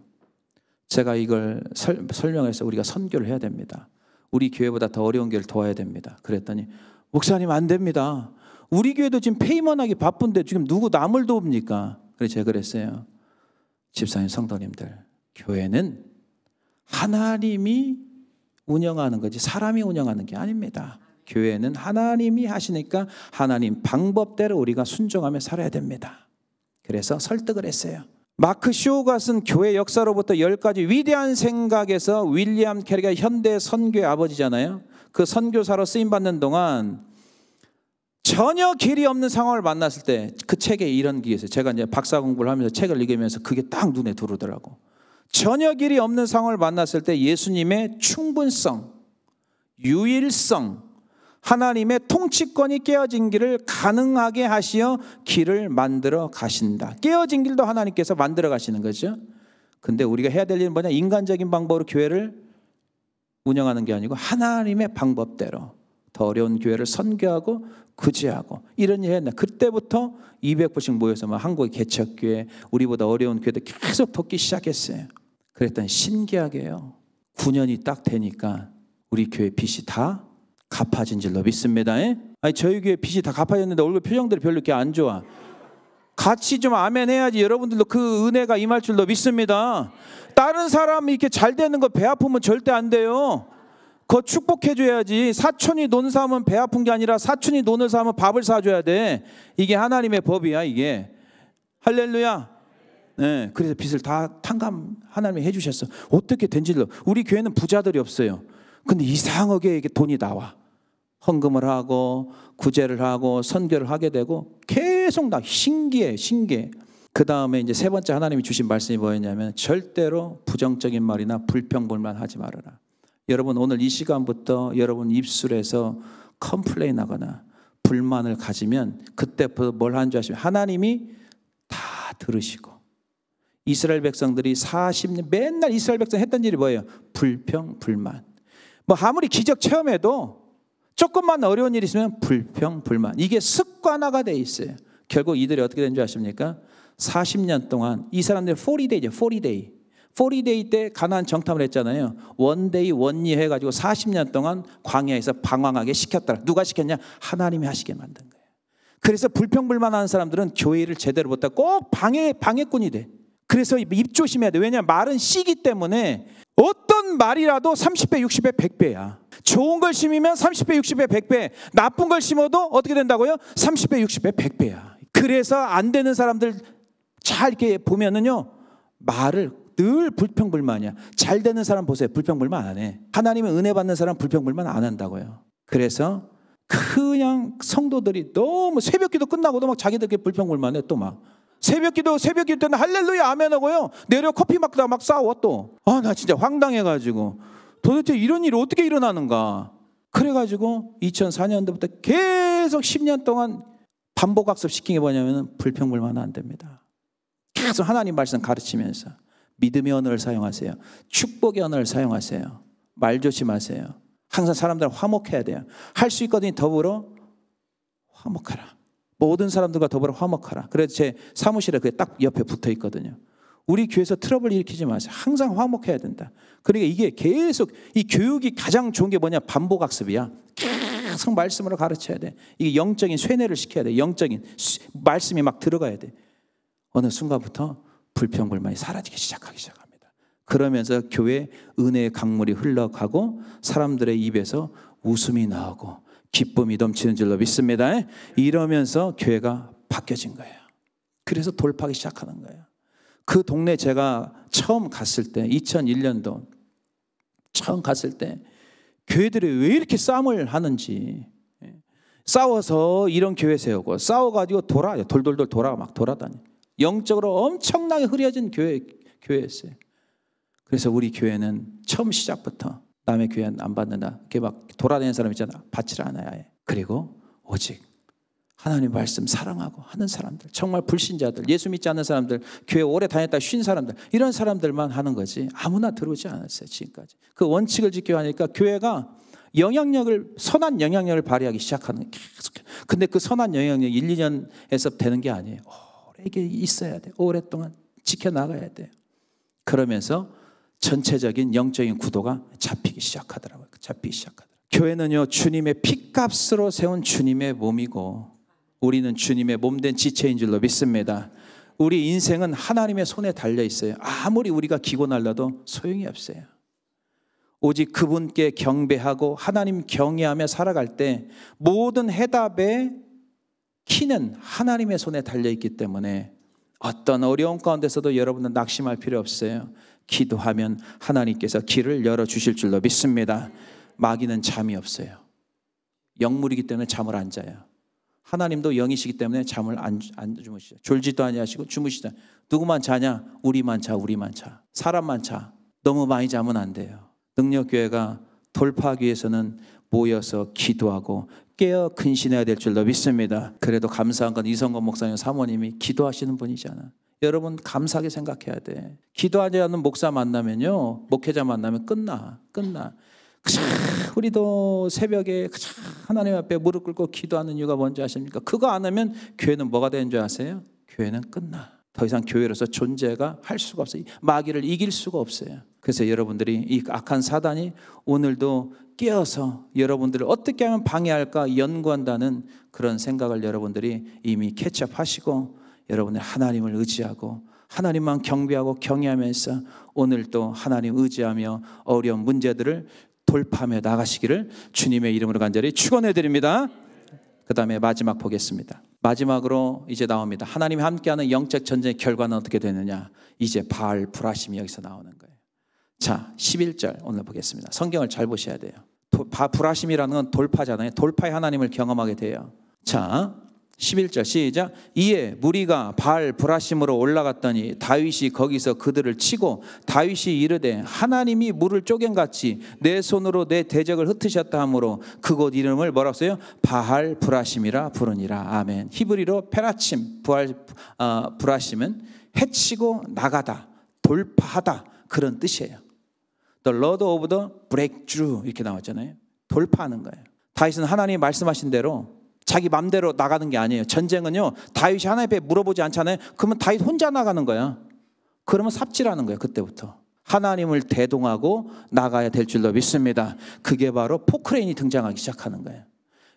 제가 이걸 설, 명해서 우리가 선교를 해야 됩니다. 우리 교회보다 더 어려운 교회를 도와야 됩니다. 그랬더니 목사님 안 됩니다. 우리 교회도 지금 페이먼하기 바쁜데 지금 누구 남을 돕니까? 그래서 제가 그랬어요. 집사님 성도님들 교회는 하나님이 운영하는 거지 사람이 운영하는 게 아닙니다. 교회는 하나님이 하시니까 하나님 방법대로 우리가 순종하며 살아야 됩니다. 그래서 설득을 했어요. 마크 쇼가 쓴 교회 역사로부터 열 가지 위대한 생각에서 윌리엄 캐리가 현대 선교의 아버지잖아요. 그 선교사로 쓰임 받는 동안 전혀 길이 없는 상황을 만났을 때 그 책에 이런 게 있어요. 제가 이제 박사 공부를 하면서 책을 읽으면서 그게 딱 눈에 들어오더라고. 전혀 길이 없는 상황을 만났을 때 예수님의 충분성, 유일성, 하나님의 통치권이 깨어진 길을 가능하게 하시어 길을 만들어 가신다. 깨어진 길도 하나님께서 만들어 가시는 거죠. 근데 우리가 해야 될 일은 뭐냐? 인간적인 방법으로 교회를 운영하는 게 아니고 하나님의 방법대로 더 어려운 교회를 선교하고 구제하고 이런 일을 했나. 그때부터 200부씩 모여서 뭐 한국의 개척교회, 우리보다 어려운 교회도 계속 돕기 시작했어요. 그랬더니 신기하게요. 9년이 딱 되니까 우리 교회 빚이 다 갚아진 줄로 믿습니다. 에? 예? 아니 저희 교회 빚이 다 갚아졌는데 얼굴 표정들이 별로 이렇게 안 좋아. 같이 좀 아멘 해야지 여러분들도 그 은혜가 임할 줄로 믿습니다. 다른 사람이 이렇게 잘 되는 거 배 아프면 절대 안 돼요. 그거 축복해 줘야지. 사촌이 논 사면 배 아픈 게 아니라 사촌이 논을 사면 밥을 사줘야 돼. 이게 하나님의 법이야 이게. 할렐루야. 네, 그래서 빚을 다 탕감 하나님이 해주셨어. 어떻게 된지를 우리 교회는 부자들이 없어요. 근데 이상하게 이게 돈이 나와. 헌금을 하고 구제를 하고 선교를 하게 되고 계속 나 신기해 신기해. 그 다음에 이제 세 번째 하나님이 주신 말씀이 뭐였냐면 절대로 부정적인 말이나 불평불만 하지 말아라. 여러분 오늘 이 시간부터 여러분 입술에서 컴플레인 하거나 불만을 가지면 그때부터 뭘 하는 줄 아시면 하나님이 다 들으시고 이스라엘 백성들이 40년 맨날 이스라엘 백성 했던 일이 뭐예요? 불평 불만. 뭐 아무리 기적 체험해도 조금만 어려운 일이 있으면 불평 불만. 이게 습관화가 돼 있어요. 결국 이들이 어떻게 된 줄 아십니까? 40년 동안 이 사람들 40day죠. 40day. 40day 때 가나안 정탐을 했잖아요. 원데이 원리 해 가지고 40년 동안 광야에서 방황하게 시켰다. 누가 시켰냐? 하나님이 하시게 만든 거예요. 그래서 불평불만하는 사람들은 교회를 제대로 못다 꼭 방해 방해꾼이 돼. 그래서 입 조심해야 돼. 왜냐 하면 말은 씨기 때문에 어떤 말이라도 30배, 60배, 100배야. 좋은 걸 심으면 30배, 60배, 100배. 나쁜 걸 심어도 어떻게 된다고요? 30배, 60배, 100배야. 그래서 안 되는 사람들 잘 이렇게 보면은요. 말을 늘 불평불만이야. 잘 되는 사람 보세요. 불평불만 안 해. 하나님의 은혜 받는 사람 불평불만 안 한다고요. 그래서 그냥 성도들이 너무 새벽 기도 끝나고도 막 자기들끼리 불평불만 해. 또 막. 새벽 기도, 새벽 기도 때는 할렐루야, 아멘 하고요. 내려 커피 막다 막 싸워 또. 아, 나 진짜 황당해가지고. 도대체 이런 일이 어떻게 일어나는가. 그래가지고 2004년도부터 계속 10년 동안 반복학습 시킨 게 뭐냐면 불평불만은 안 됩니다. 계속 하나님 말씀 가르치면서 믿음의 언어를 사용하세요. 축복의 언어를 사용하세요. 말 조심하세요. 항상 사람들 화목해야 돼요. 할 수 있거든요. 더불어 화목하라. 모든 사람들과 더불어 화목하라. 그래서 제 사무실에 그게 딱 옆에 붙어 있거든요. 우리 교회에서 트러블 일으키지 마세요. 항상 화목해야 된다. 그러니까 이게 계속 이 교육이 가장 좋은 게 뭐냐? 반복 학습이야. 계속 말씀으로 가르쳐야 돼. 이게 영적인 쇠뇌를 시켜야 돼. 영적인 말씀이 막 들어가야 돼. 어느 순간부터 불평불만이 사라지기 시작하기 시작합니다. 그러면서 교회 은혜의 강물이 흘러가고 사람들의 입에서 웃음이 나오고 기쁨이 넘치는 줄로 믿습니다. 이러면서 교회가 바뀌어진 거예요. 그래서 돌파하기 시작하는 거예요. 그 동네 제가 처음 갔을 때 2001년도 처음 갔을 때 교회들이 왜 이렇게 싸움을 하는지 예, 싸워서 이런 교회 세우고 싸워가지고 돌아 돌돌돌 돌아 막 돌아다니 영적으로 엄청나게 흐려진 교회 교회였어요. 그래서 우리 교회는 처음 시작부터 남의 교회 안 받는다. 이렇게 막 돌아다니는 사람 있잖아. 받질 않아야 해. 그리고 오직 하나님 말씀 사랑하고 하는 사람들, 정말 불신자들, 예수 믿지 않는 사람들, 교회 오래 다녔다 쉰 사람들, 이런 사람들만 하는 거지. 아무나 들어오지 않았어요, 지금까지. 그 원칙을 지켜 하니까 교회가 영향력을, 선한 영향력을 발휘하기 시작하는, 계속. 근데 그 선한 영향력 1, 2년에서 되는 게 아니에요. 오래 있어야 돼. 오랫동안 지켜나가야 돼. 그러면서 전체적인 영적인 구도가 잡히기 시작하더라고요. 잡히기 시작하더라고요. 교회는요, 주님의 피값으로 세운 주님의 몸이고, 우리는 주님의 몸된 지체인 줄로 믿습니다. 우리 인생은 하나님의 손에 달려 있어요. 아무리 우리가 기고 날라도 소용이 없어요. 오직 그분께 경배하고 하나님 경외하며 살아갈 때 모든 해답의 키는 하나님의 손에 달려 있기 때문에 어떤 어려운 가운데서도 여러분은 낙심할 필요 없어요. 기도하면 하나님께서 길을 열어 주실 줄로 믿습니다. 마귀는 잠이 없어요. 영물이기 때문에 잠을 안 자요. 하나님도 영이시기 때문에 잠을 안, 안 주무시죠. 졸지도 아니하시고 주무시다. 누구만 자냐? 우리만 자, 우리만 자. 사람만 자. 너무 많이 자면 안 돼요. 능력교회가 돌파하기 위해서는 모여서 기도하고 깨어 근신해야 될 줄로 믿습니다. 그래도 감사한 건 이성건 목사님 사모님이 기도하시는 분이잖아. 여러분 감사하게 생각해야 돼. 기도하지 않는 목사 만나면요. 목회자 만나면 끝나. 끝나. 그자 우리도 새벽에 그자 하나님 앞에 무릎 꿇고 기도하는 이유가 뭔지 아십니까? 그거 안 하면 교회는 뭐가 되는 줄 아세요? 교회는 끝나. 더 이상 교회로서 존재가 할 수가 없어요. 마귀를 이길 수가 없어요. 그래서 여러분들이 이 악한 사단이 오늘도 깨어서 여러분들을 어떻게 하면 방해할까 연구한다는 그런 생각을 여러분들이 이미 캐치업하시고 여러분의 하나님을 의지하고 하나님만 경배하고 경외하면서 오늘도 하나님 의지하며 어려운 문제들을 돌파하며 나가시기를 주님의 이름으로 간절히 축원해 드립니다. 그다음에 마지막 보겠습니다. 마지막으로 이제 나옵니다. 하나님이 함께하는 영적 전쟁의 결과는 어떻게 되느냐? 이제 발 불하심이 여기서 나오는 거예요. 자, 11절 오늘 보겠습니다. 성경을 잘 보셔야 돼요. 도, 불하심이라는 건 돌파잖아요. 돌파의 하나님을 경험하게 돼요. 자, 11절 시작 이에 무리가 발 브라심으로 올라갔더니 다윗이 거기서 그들을 치고 다윗이 이르되 하나님이 물을 쪼갠같이 내 손으로 내 대적을 흩으셨다 하므로 그곳 이름을 뭐라고 써요? 바할 브라심이라 부르니라 아멘 히브리로 페라침 부할, 어, 브라심은 해치고 나가다 돌파하다 그런 뜻이에요 The Lord of the Breakthrough 이렇게 나왔잖아요 돌파하는 거예요 다윗은 하나님이 말씀하신 대로 자기 맘대로 나가는 게 아니에요. 전쟁은요. 다윗이 하나님 앞 물어보지 않잖아요. 그러면 다윗 혼자 나가는 거야. 그러면 삽질하는 거야 그때부터. 하나님을 대동하고 나가야 될 줄로 믿습니다. 그게 바로 포크레인이 등장하기 시작하는 거예요.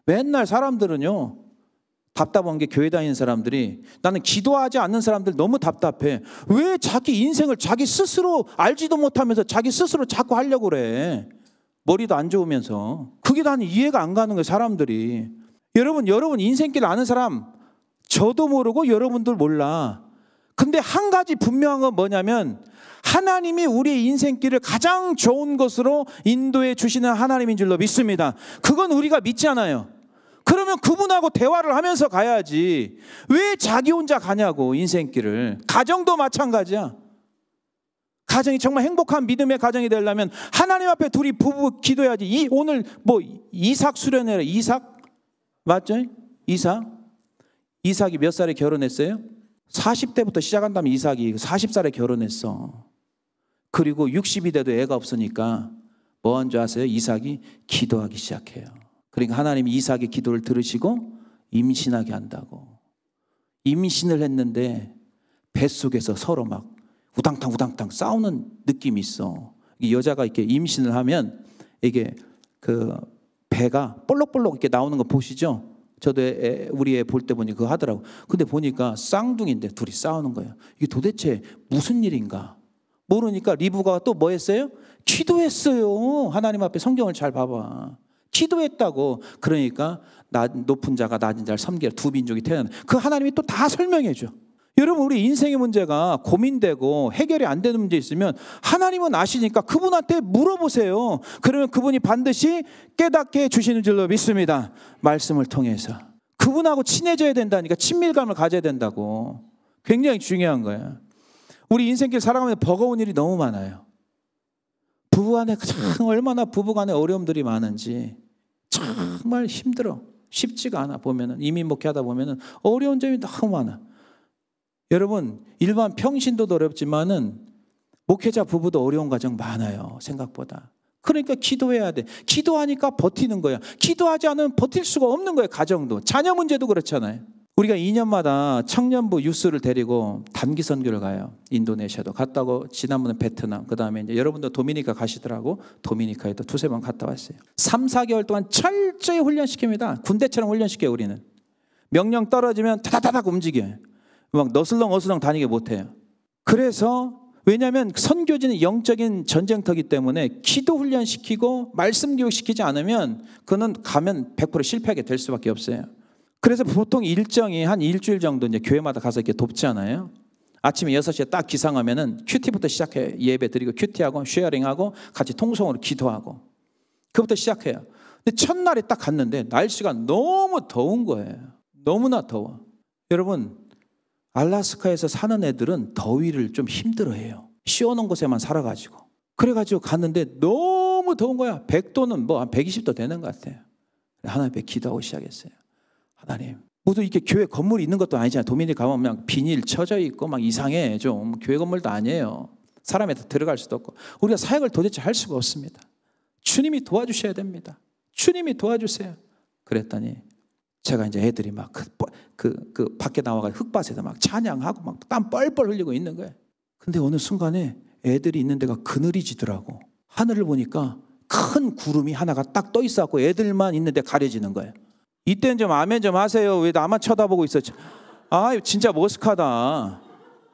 맨날 사람들은요. 답답한 게 교회 다니는 사람들이 나는 기도하지 않는 사람들 너무 답답해. 왜 자기 인생을 자기 스스로 알지도 못하면서 자기 스스로 자꾸 하려고 그래. 머리도 안 좋으면서. 그게 나는 이해가 안 가는 거예요, 사람들이. 여러분, 여러분 인생길 아는 사람 저도 모르고 여러분들 몰라. 근데 한 가지 분명한 건 뭐냐면 하나님이 우리의 인생길을 가장 좋은 것으로 인도해 주시는 하나님인 줄로 믿습니다. 그건 우리가 믿지 않아요. 그러면 그분하고 대화를 하면서 가야지. 왜 자기 혼자 가냐고, 인생길을. 가정도 마찬가지야. 가정이 정말 행복한 믿음의 가정이 되려면 하나님 앞에 둘이 부부 기도해야지. 이, 오늘 뭐 이삭 수련회라, 이삭? 맞죠? 이삭. 이삭이 몇 살에 결혼했어요? 40대부터 시작한다면 이삭이 40살에 결혼했어. 그리고 60이 돼도 애가 없으니까 뭔지 뭐 아세요? 이삭이 기도하기 시작해요. 그러니까 하나님이 이삭의 기도를 들으시고 임신하게 한다고. 임신을 했는데 뱃속에서 서로 막 우당탕 우당탕 싸우는 느낌이 있어. 여자가 이렇게 임신을 하면 이게 그 배가 볼록볼록 이렇게 나오는 거 보시죠? 저도 애, 우리 애볼때 보니 그거 하더라고. 근데 보니까 쌍둥이인데 둘이 싸우는 거예요. 이게 도대체 무슨 일인가? 모르니까 리브가 또 뭐 했어요? 기도했어요. 하나님 앞에 성경을 잘 봐봐. 기도했다고. 그러니까 높은 자가 낮은 자를 섬길 두 민족이 태어난. 그 하나님이 또 다 설명해줘. 여러분 우리 인생의 문제가 고민되고 해결이 안 되는 문제 있으면 하나님은 아시니까 그분한테 물어보세요. 그러면 그분이 반드시 깨닫게 해 주시는 줄로 믿습니다. 말씀을 통해서. 그분하고 친해져야 된다니까 친밀감을 가져야 된다고. 굉장히 중요한 거예요. 우리 인생길 살아가면 버거운 일이 너무 많아요. 부부 안에 얼마나 부부 간에 어려움들이 많은지 정말 힘들어. 쉽지가 않아 보면은 이민 목회하다 보면은 어려운 점이 너무 많아. 여러분, 일반 평신도도 어렵지만은 목회자 부부도 어려운 과정 많아요. 생각보다. 그러니까 기도해야 돼. 기도하니까 버티는 거야. 기도하지 않으면 버틸 수가 없는 거야 가정도. 자녀 문제도 그렇잖아요. 우리가 2년마다 청년부 유스를 데리고 단기 선교를 가요. 인도네시아도 갔다고 지난번에 베트남, 그 다음에 이제 여러분도 도미니카 가시더라고 도미니카에도 두세 번 갔다 왔어요. 3, 4개월 동안 철저히 훈련시킵니다. 군대처럼 훈련시켜요, 우리는. 명령 떨어지면 타다다닥 움직여요. 막 너슬렁 어슬렁 다니게 못해요. 그래서 왜냐하면 선교지는 영적인 전쟁터기 때문에 기도 훈련시키고 말씀 교육시키지 않으면 그는 가면 100% 실패하게 될 수밖에 없어요. 그래서 보통 일정이 한 일주일 정도 이제 교회마다 가서 이렇게 돕잖아요. 아침에 6시에 딱 기상하면은 큐티부터 시작해 예배 드리고 큐티하고 쉐어링하고 같이 통성으로 기도하고 그부터 시작해요. 근데 첫날에 딱 갔는데 날씨가 너무 더운 거예요. 너무나 더워. 여러분 알라스카에서 사는 애들은 더위를 좀 힘들어해요. 시원한 곳에만 살아가지고. 그래가지고 갔는데 너무 더운 거야. 100도는 뭐 한 120도 되는 것 같아요. 하나님 앞에 기도하고 시작했어요. 하나님. 모두 이렇게 교회 건물이 있는 것도 아니잖아요. 도민이 가면 그냥 비닐 쳐져 있고 막 이상해. 좀 교회 건물도 아니에요. 사람에 들어갈 수도 없고. 우리가 사역을 도대체 할 수가 없습니다. 주님이 도와주셔야 됩니다. 주님이 도와주세요. 그랬더니 제가 이제 애들이 막 그 뭐 그, 그 밖에 나와가 흙밭에다 막 찬양하고 막 땀 뻘뻘 흘리고 있는 거예요. 근데 어느 순간에 애들이 있는 데가 그늘이 지더라고. 하늘을 보니까 큰 구름이 하나가 딱 떠 있어갖고 애들만 있는데 가려지는 거예요. 이때는 좀 아멘 좀 하세요. 왜 나만 쳐다보고 있어? 아, 진짜 머쓱하다.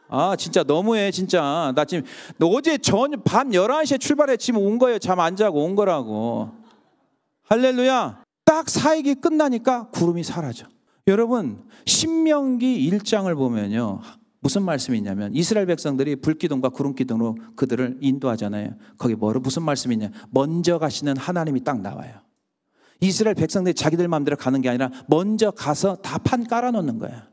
아, 진짜 너무해, 진짜. 나 지금, 어제 전, 밤 11시에 출발해. 지금 온 거예요. 잠 안 자고 온 거라고. 할렐루야. 딱 사역이 끝나니까 구름이 사라져. 여러분 신명기 1장을 보면요. 무슨 말씀이 있냐면 이스라엘 백성들이 불기둥과 구름기둥으로 그들을 인도하잖아요. 거기 뭐를 무슨 말씀이 있냐? 먼저 가시는 하나님이 딱 나와요. 이스라엘 백성들이 자기들 마음대로 가는 게 아니라 먼저 가서 다 판 깔아 놓는 거야.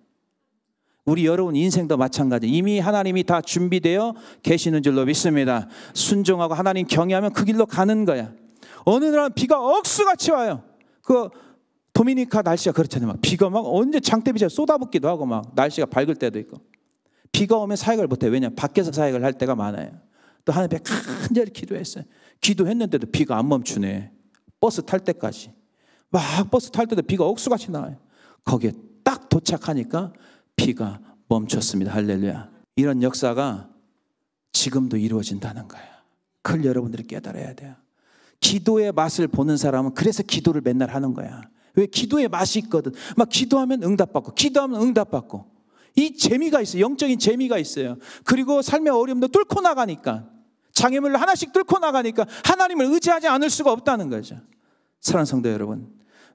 우리 여러분 인생도 마찬가지. 이미 하나님이 다 준비되어 계시는 줄로 믿습니다. 순종하고 하나님 경외하면 그 길로 가는 거야. 어느 날 비가 억수같이 와요. 그 도미니카 날씨가 그렇잖아요. 막 비가 막 언제 장대비처럼 쏟아붓기도 하고 막 날씨가 밝을 때도 있고. 비가 오면 사역을 못해요. 왜냐? 밖에서 사역을 할 때가 많아요. 또 하나님께 간절히 기도했어요. 기도했는데도 비가 안 멈추네. 버스 탈 때까지. 막 버스 탈 때도 비가 억수같이 나와요. 거기에 딱 도착하니까 비가 멈췄습니다. 할렐루야. 이런 역사가 지금도 이루어진다는 거예요. 그걸 여러분들이 깨달아야 돼요. 기도의 맛을 보는 사람은 그래서 기도를 맨날 하는 거야. 왜 기도의 맛이 있거든. 막 기도하면 응답받고, 기도하면 응답받고. 이 재미가 있어요. 영적인 재미가 있어요. 그리고 삶의 어려움도 뚫고 나가니까, 장애물을 하나씩 뚫고 나가니까 하나님을 의지하지 않을 수가 없다는 거죠. 사랑하는 성도 여러분.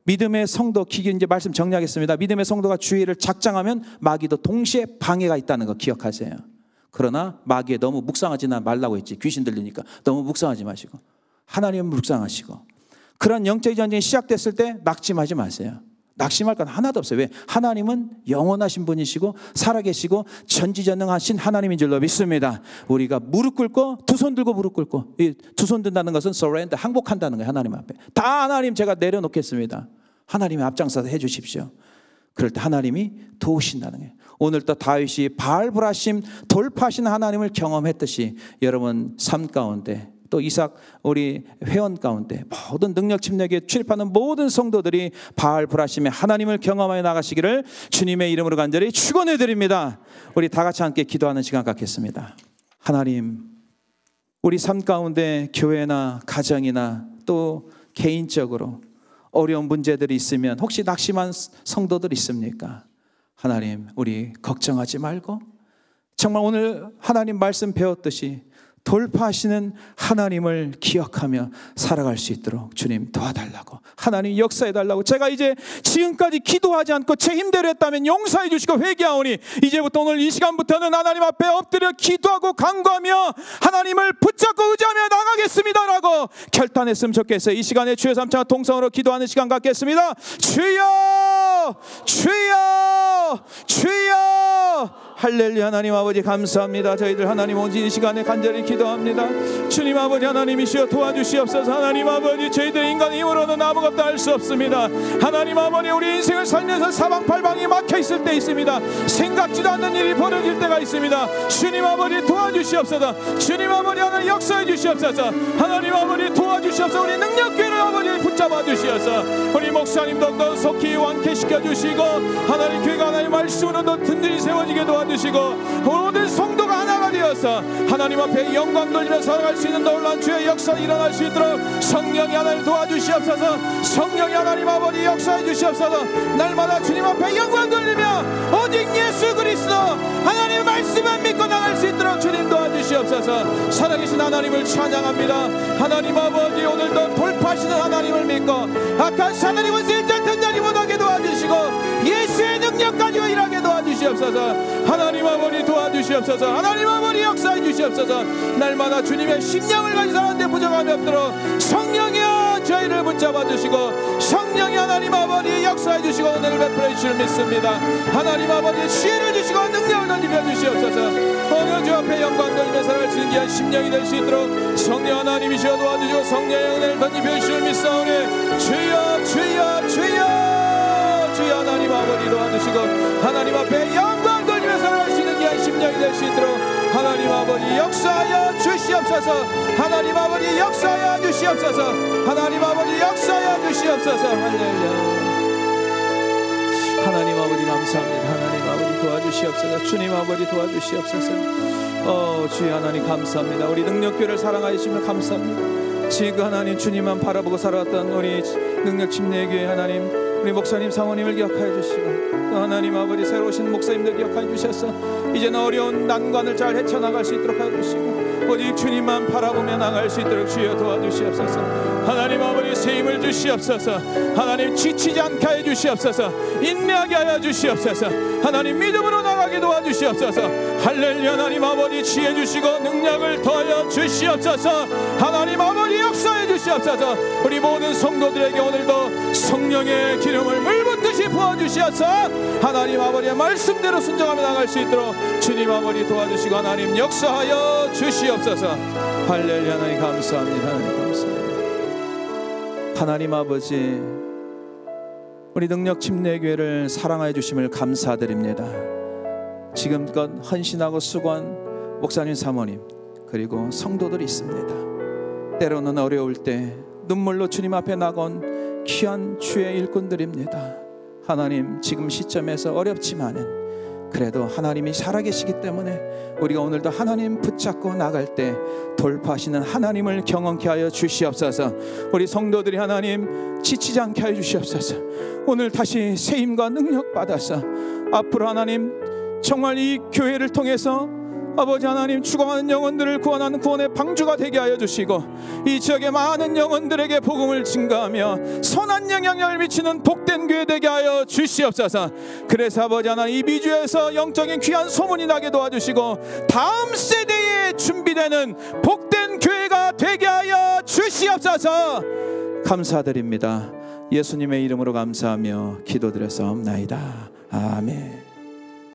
믿음의 성도 기기 이제 말씀 정리하겠습니다. 믿음의 성도가 주의를 작정하면 마귀도 동시에 방해가 있다는 거 기억하세요. 그러나 마귀에 너무 묵상하지 말라고 했지. 귀신 들리니까 너무 묵상하지 마시고 하나님은 묵상하시고 그런 영적 전쟁이 시작됐을 때 낙심하지 마세요. 낙심할 건 하나도 없어요. 왜? 하나님은 영원하신 분이시고 살아계시고 전지전능하신 하나님인 줄로 믿습니다. 우리가 무릎 꿇고 두 손 들고 무릎 꿇고 이 두 손 든다는 것은 surrender, 항복한다는 거예요. 하나님 앞에. 다 하나님 제가 내려놓겠습니다. 하나님의 앞장서서 해주십시오. 그럴 때 하나님이 도우신다는 거예요. 오늘또 다윗이 발불하심 돌파하신 하나님을 경험했듯이 여러분 삶 가운데 또 이삭 우리 회원 가운데 모든 능력 침략에 출입하는 모든 성도들이 바알 불하심에 하나님을 경험하여 나가시기를 주님의 이름으로 간절히 축원해 드립니다. 우리 다 같이 함께 기도하는 시간 갖겠습니다. 하나님 우리 삶 가운데 교회나 가정이나 또 개인적으로 어려운 문제들이 있으면 혹시 낙심한 성도들 있습니까? 하나님, 우리 걱정하지 말고 정말 오늘 하나님 말씀 배웠듯이 돌파하시는 하나님을 기억하며 살아갈 수 있도록 주님 도와달라고 하나님 역사해 달라고 제가 이제 지금까지 기도하지 않고 제 힘대로 했다면 용서해 주시고 회개하오니 이제부터 오늘 이 시간부터는 하나님 앞에 엎드려 기도하고 간구하며 하나님을 붙잡고 의지하며 나가겠습니다라고 결단했으면 좋겠어요 이 시간에 주여 삼창 동성으로 기도하는 시간 갖겠습니다 주여 주여 주여 할렐루야 하나님 아버지 감사합니다. 저희들 하나님 온지 이 시간에 간절히 기도합니다. 주님 아버지 하나님이시여 도와주시옵소서 하나님 아버지 저희들 인간 힘으로는 아무것도 할 수 없습니다. 하나님 아버지 우리 인생을 살면서 사방팔방이 막혀 있을 때 있습니다. 생각지도 않는 일이 벌어질 때가 있습니다. 주님 아버지 도와주시옵소서 주님 아버지 하나님 역사해 주시옵소서 하나님 아버지 도와주시옵소서 우리 능력귀를 아버지 붙잡아 주시옵소서 우리 목사님도 속히 완쾌시켜 주시고 하나님 교회가 하나님 말씀으로 든든히 세워지게 도와주시옵소서 주시고 모든 성도가 하나가 되어서 하나님 앞에 영광 돌리며 살아갈 수 있는 놀라운 주의 역사 일어날 수 있도록 성령이 하나님 도와주시옵소서 성령이 하나님 아버지 역사해 주시옵소서 날마다 주님 앞에 영광 돌리며 오직 예수 그리스도 하나님 말씀만 믿고 나갈 수 있도록 주님 도와주시옵소서 살아계신 하나님을 찬양합니다 하나님 아버지 오늘도 돌파하시는 하나님을 믿고 악한 사단이 원수 일절 던전이 못하게 도와주시고 예수의 능력 까지고 일하는 주시옵소서 하나님 아버지 도와주시옵소서 하나님 아버지 역사해 주시옵소서 날마다 주님의 심령을 가진 사람한 부정함이 없도록 성령이여 저희를 붙잡아 주시고 성령이 하나님 아버지 역사해 주시고 오늘 베풀어 주시를 믿습니다 하나님 아버지 시혜를 주시고 능력을 더 입혀 주시옵소서 어느 주 앞에 영광 돌며 살아갈 수있한 심령이 될 수 있도록 성령 하나님이시여 도와주시고 성령의 은혜를 더 입혀 주시를 믿사오니 주여 주여 주여 주이 하나님 아버지 도와주시고 하나님 앞에 영광 돌리며 살아갈 수 있는 귀한 심령이 될 수 있도록 하나님 아버지 역사하여 주시옵소서 하나님 아버지 역사하여 주시옵소서 하나님 아버지 역사하여 주시옵소서 할렐루야 하나님 아버지 감사합니다 하나님 아버지 도와주시옵소서 주님 아버지 도와주시옵소서 어 주여 하나님 감사합니다 우리 능력교를 사랑하시며 감사합니다 지금 하나님 주님만 바라보고 살아왔던 우리 능력 침례교회 하나님 우리 목사님 사모님을 기억하여 주시고 또 하나님 아버지 새로 오신 목사님들 기억하여 주셔서 이제는 어려운 난관을 잘 헤쳐나갈 수 있도록 하여 주시고 오직 주님만 바라보며 나갈 수 있도록 주여 도와주시옵소서 하나님 아버지 새 힘을 주시옵소서 하나님 지치지 않게 해 주시옵소서 인내하게 하여 주시옵소서 하나님 믿음으 거하게 도와주시옵소서 할렐루야 하나님 아버지 지혜 주시고 능력을 더하여 주시옵소서 하나님 아버지 역사해 주시옵소서 우리 모든 성도들에게 오늘도 성령의 기름을 물붓듯이 부어주시옵소서 하나님 아버지의 말씀대로 순종하며 나갈 수 있도록 주님 아버지 도와주시고 하나님 역사하여 주시옵소서 할렐루야 하나님 감사합니다 하나님 감사합니다 하나님 아버지 우리 능력 침례교회를 사랑하 주심을 감사드립니다. 지금껏 헌신하고 수고한 목사님 사모님 그리고 성도들이 있습니다. 때로는 어려울 때 눈물로 주님 앞에 나온 귀한 주의 일꾼들입니다. 하나님 지금 시점에서 어렵지만은 그래도 하나님이 살아계시기 때문에 우리가 오늘도 하나님 붙잡고 나갈 때 돌파하시는 하나님을 경험케 하여 주시옵소서. 우리 성도들이 하나님 지치지 않게 하여 주시옵소서. 오늘 다시 세임과 능력 받아서 앞으로 하나님 정말 이 교회를 통해서 아버지 하나님 죽어가는 영혼들을 구원하는 구원의 방주가 되게 하여 주시고 이 지역의 많은 영혼들에게 복음을 증가하며 선한 영향을 력 미치는 복된 교회 되게 하여 주시옵소서 그래서 아버지 하나님 이 미주에서 영적인 귀한 소문이 나게 도와주시고 다음 세대에 준비되는 복된 교회가 되게 하여 주시옵소서 감사드립니다 예수님의 이름으로 감사하며 기도드렸사옵나이다 아멘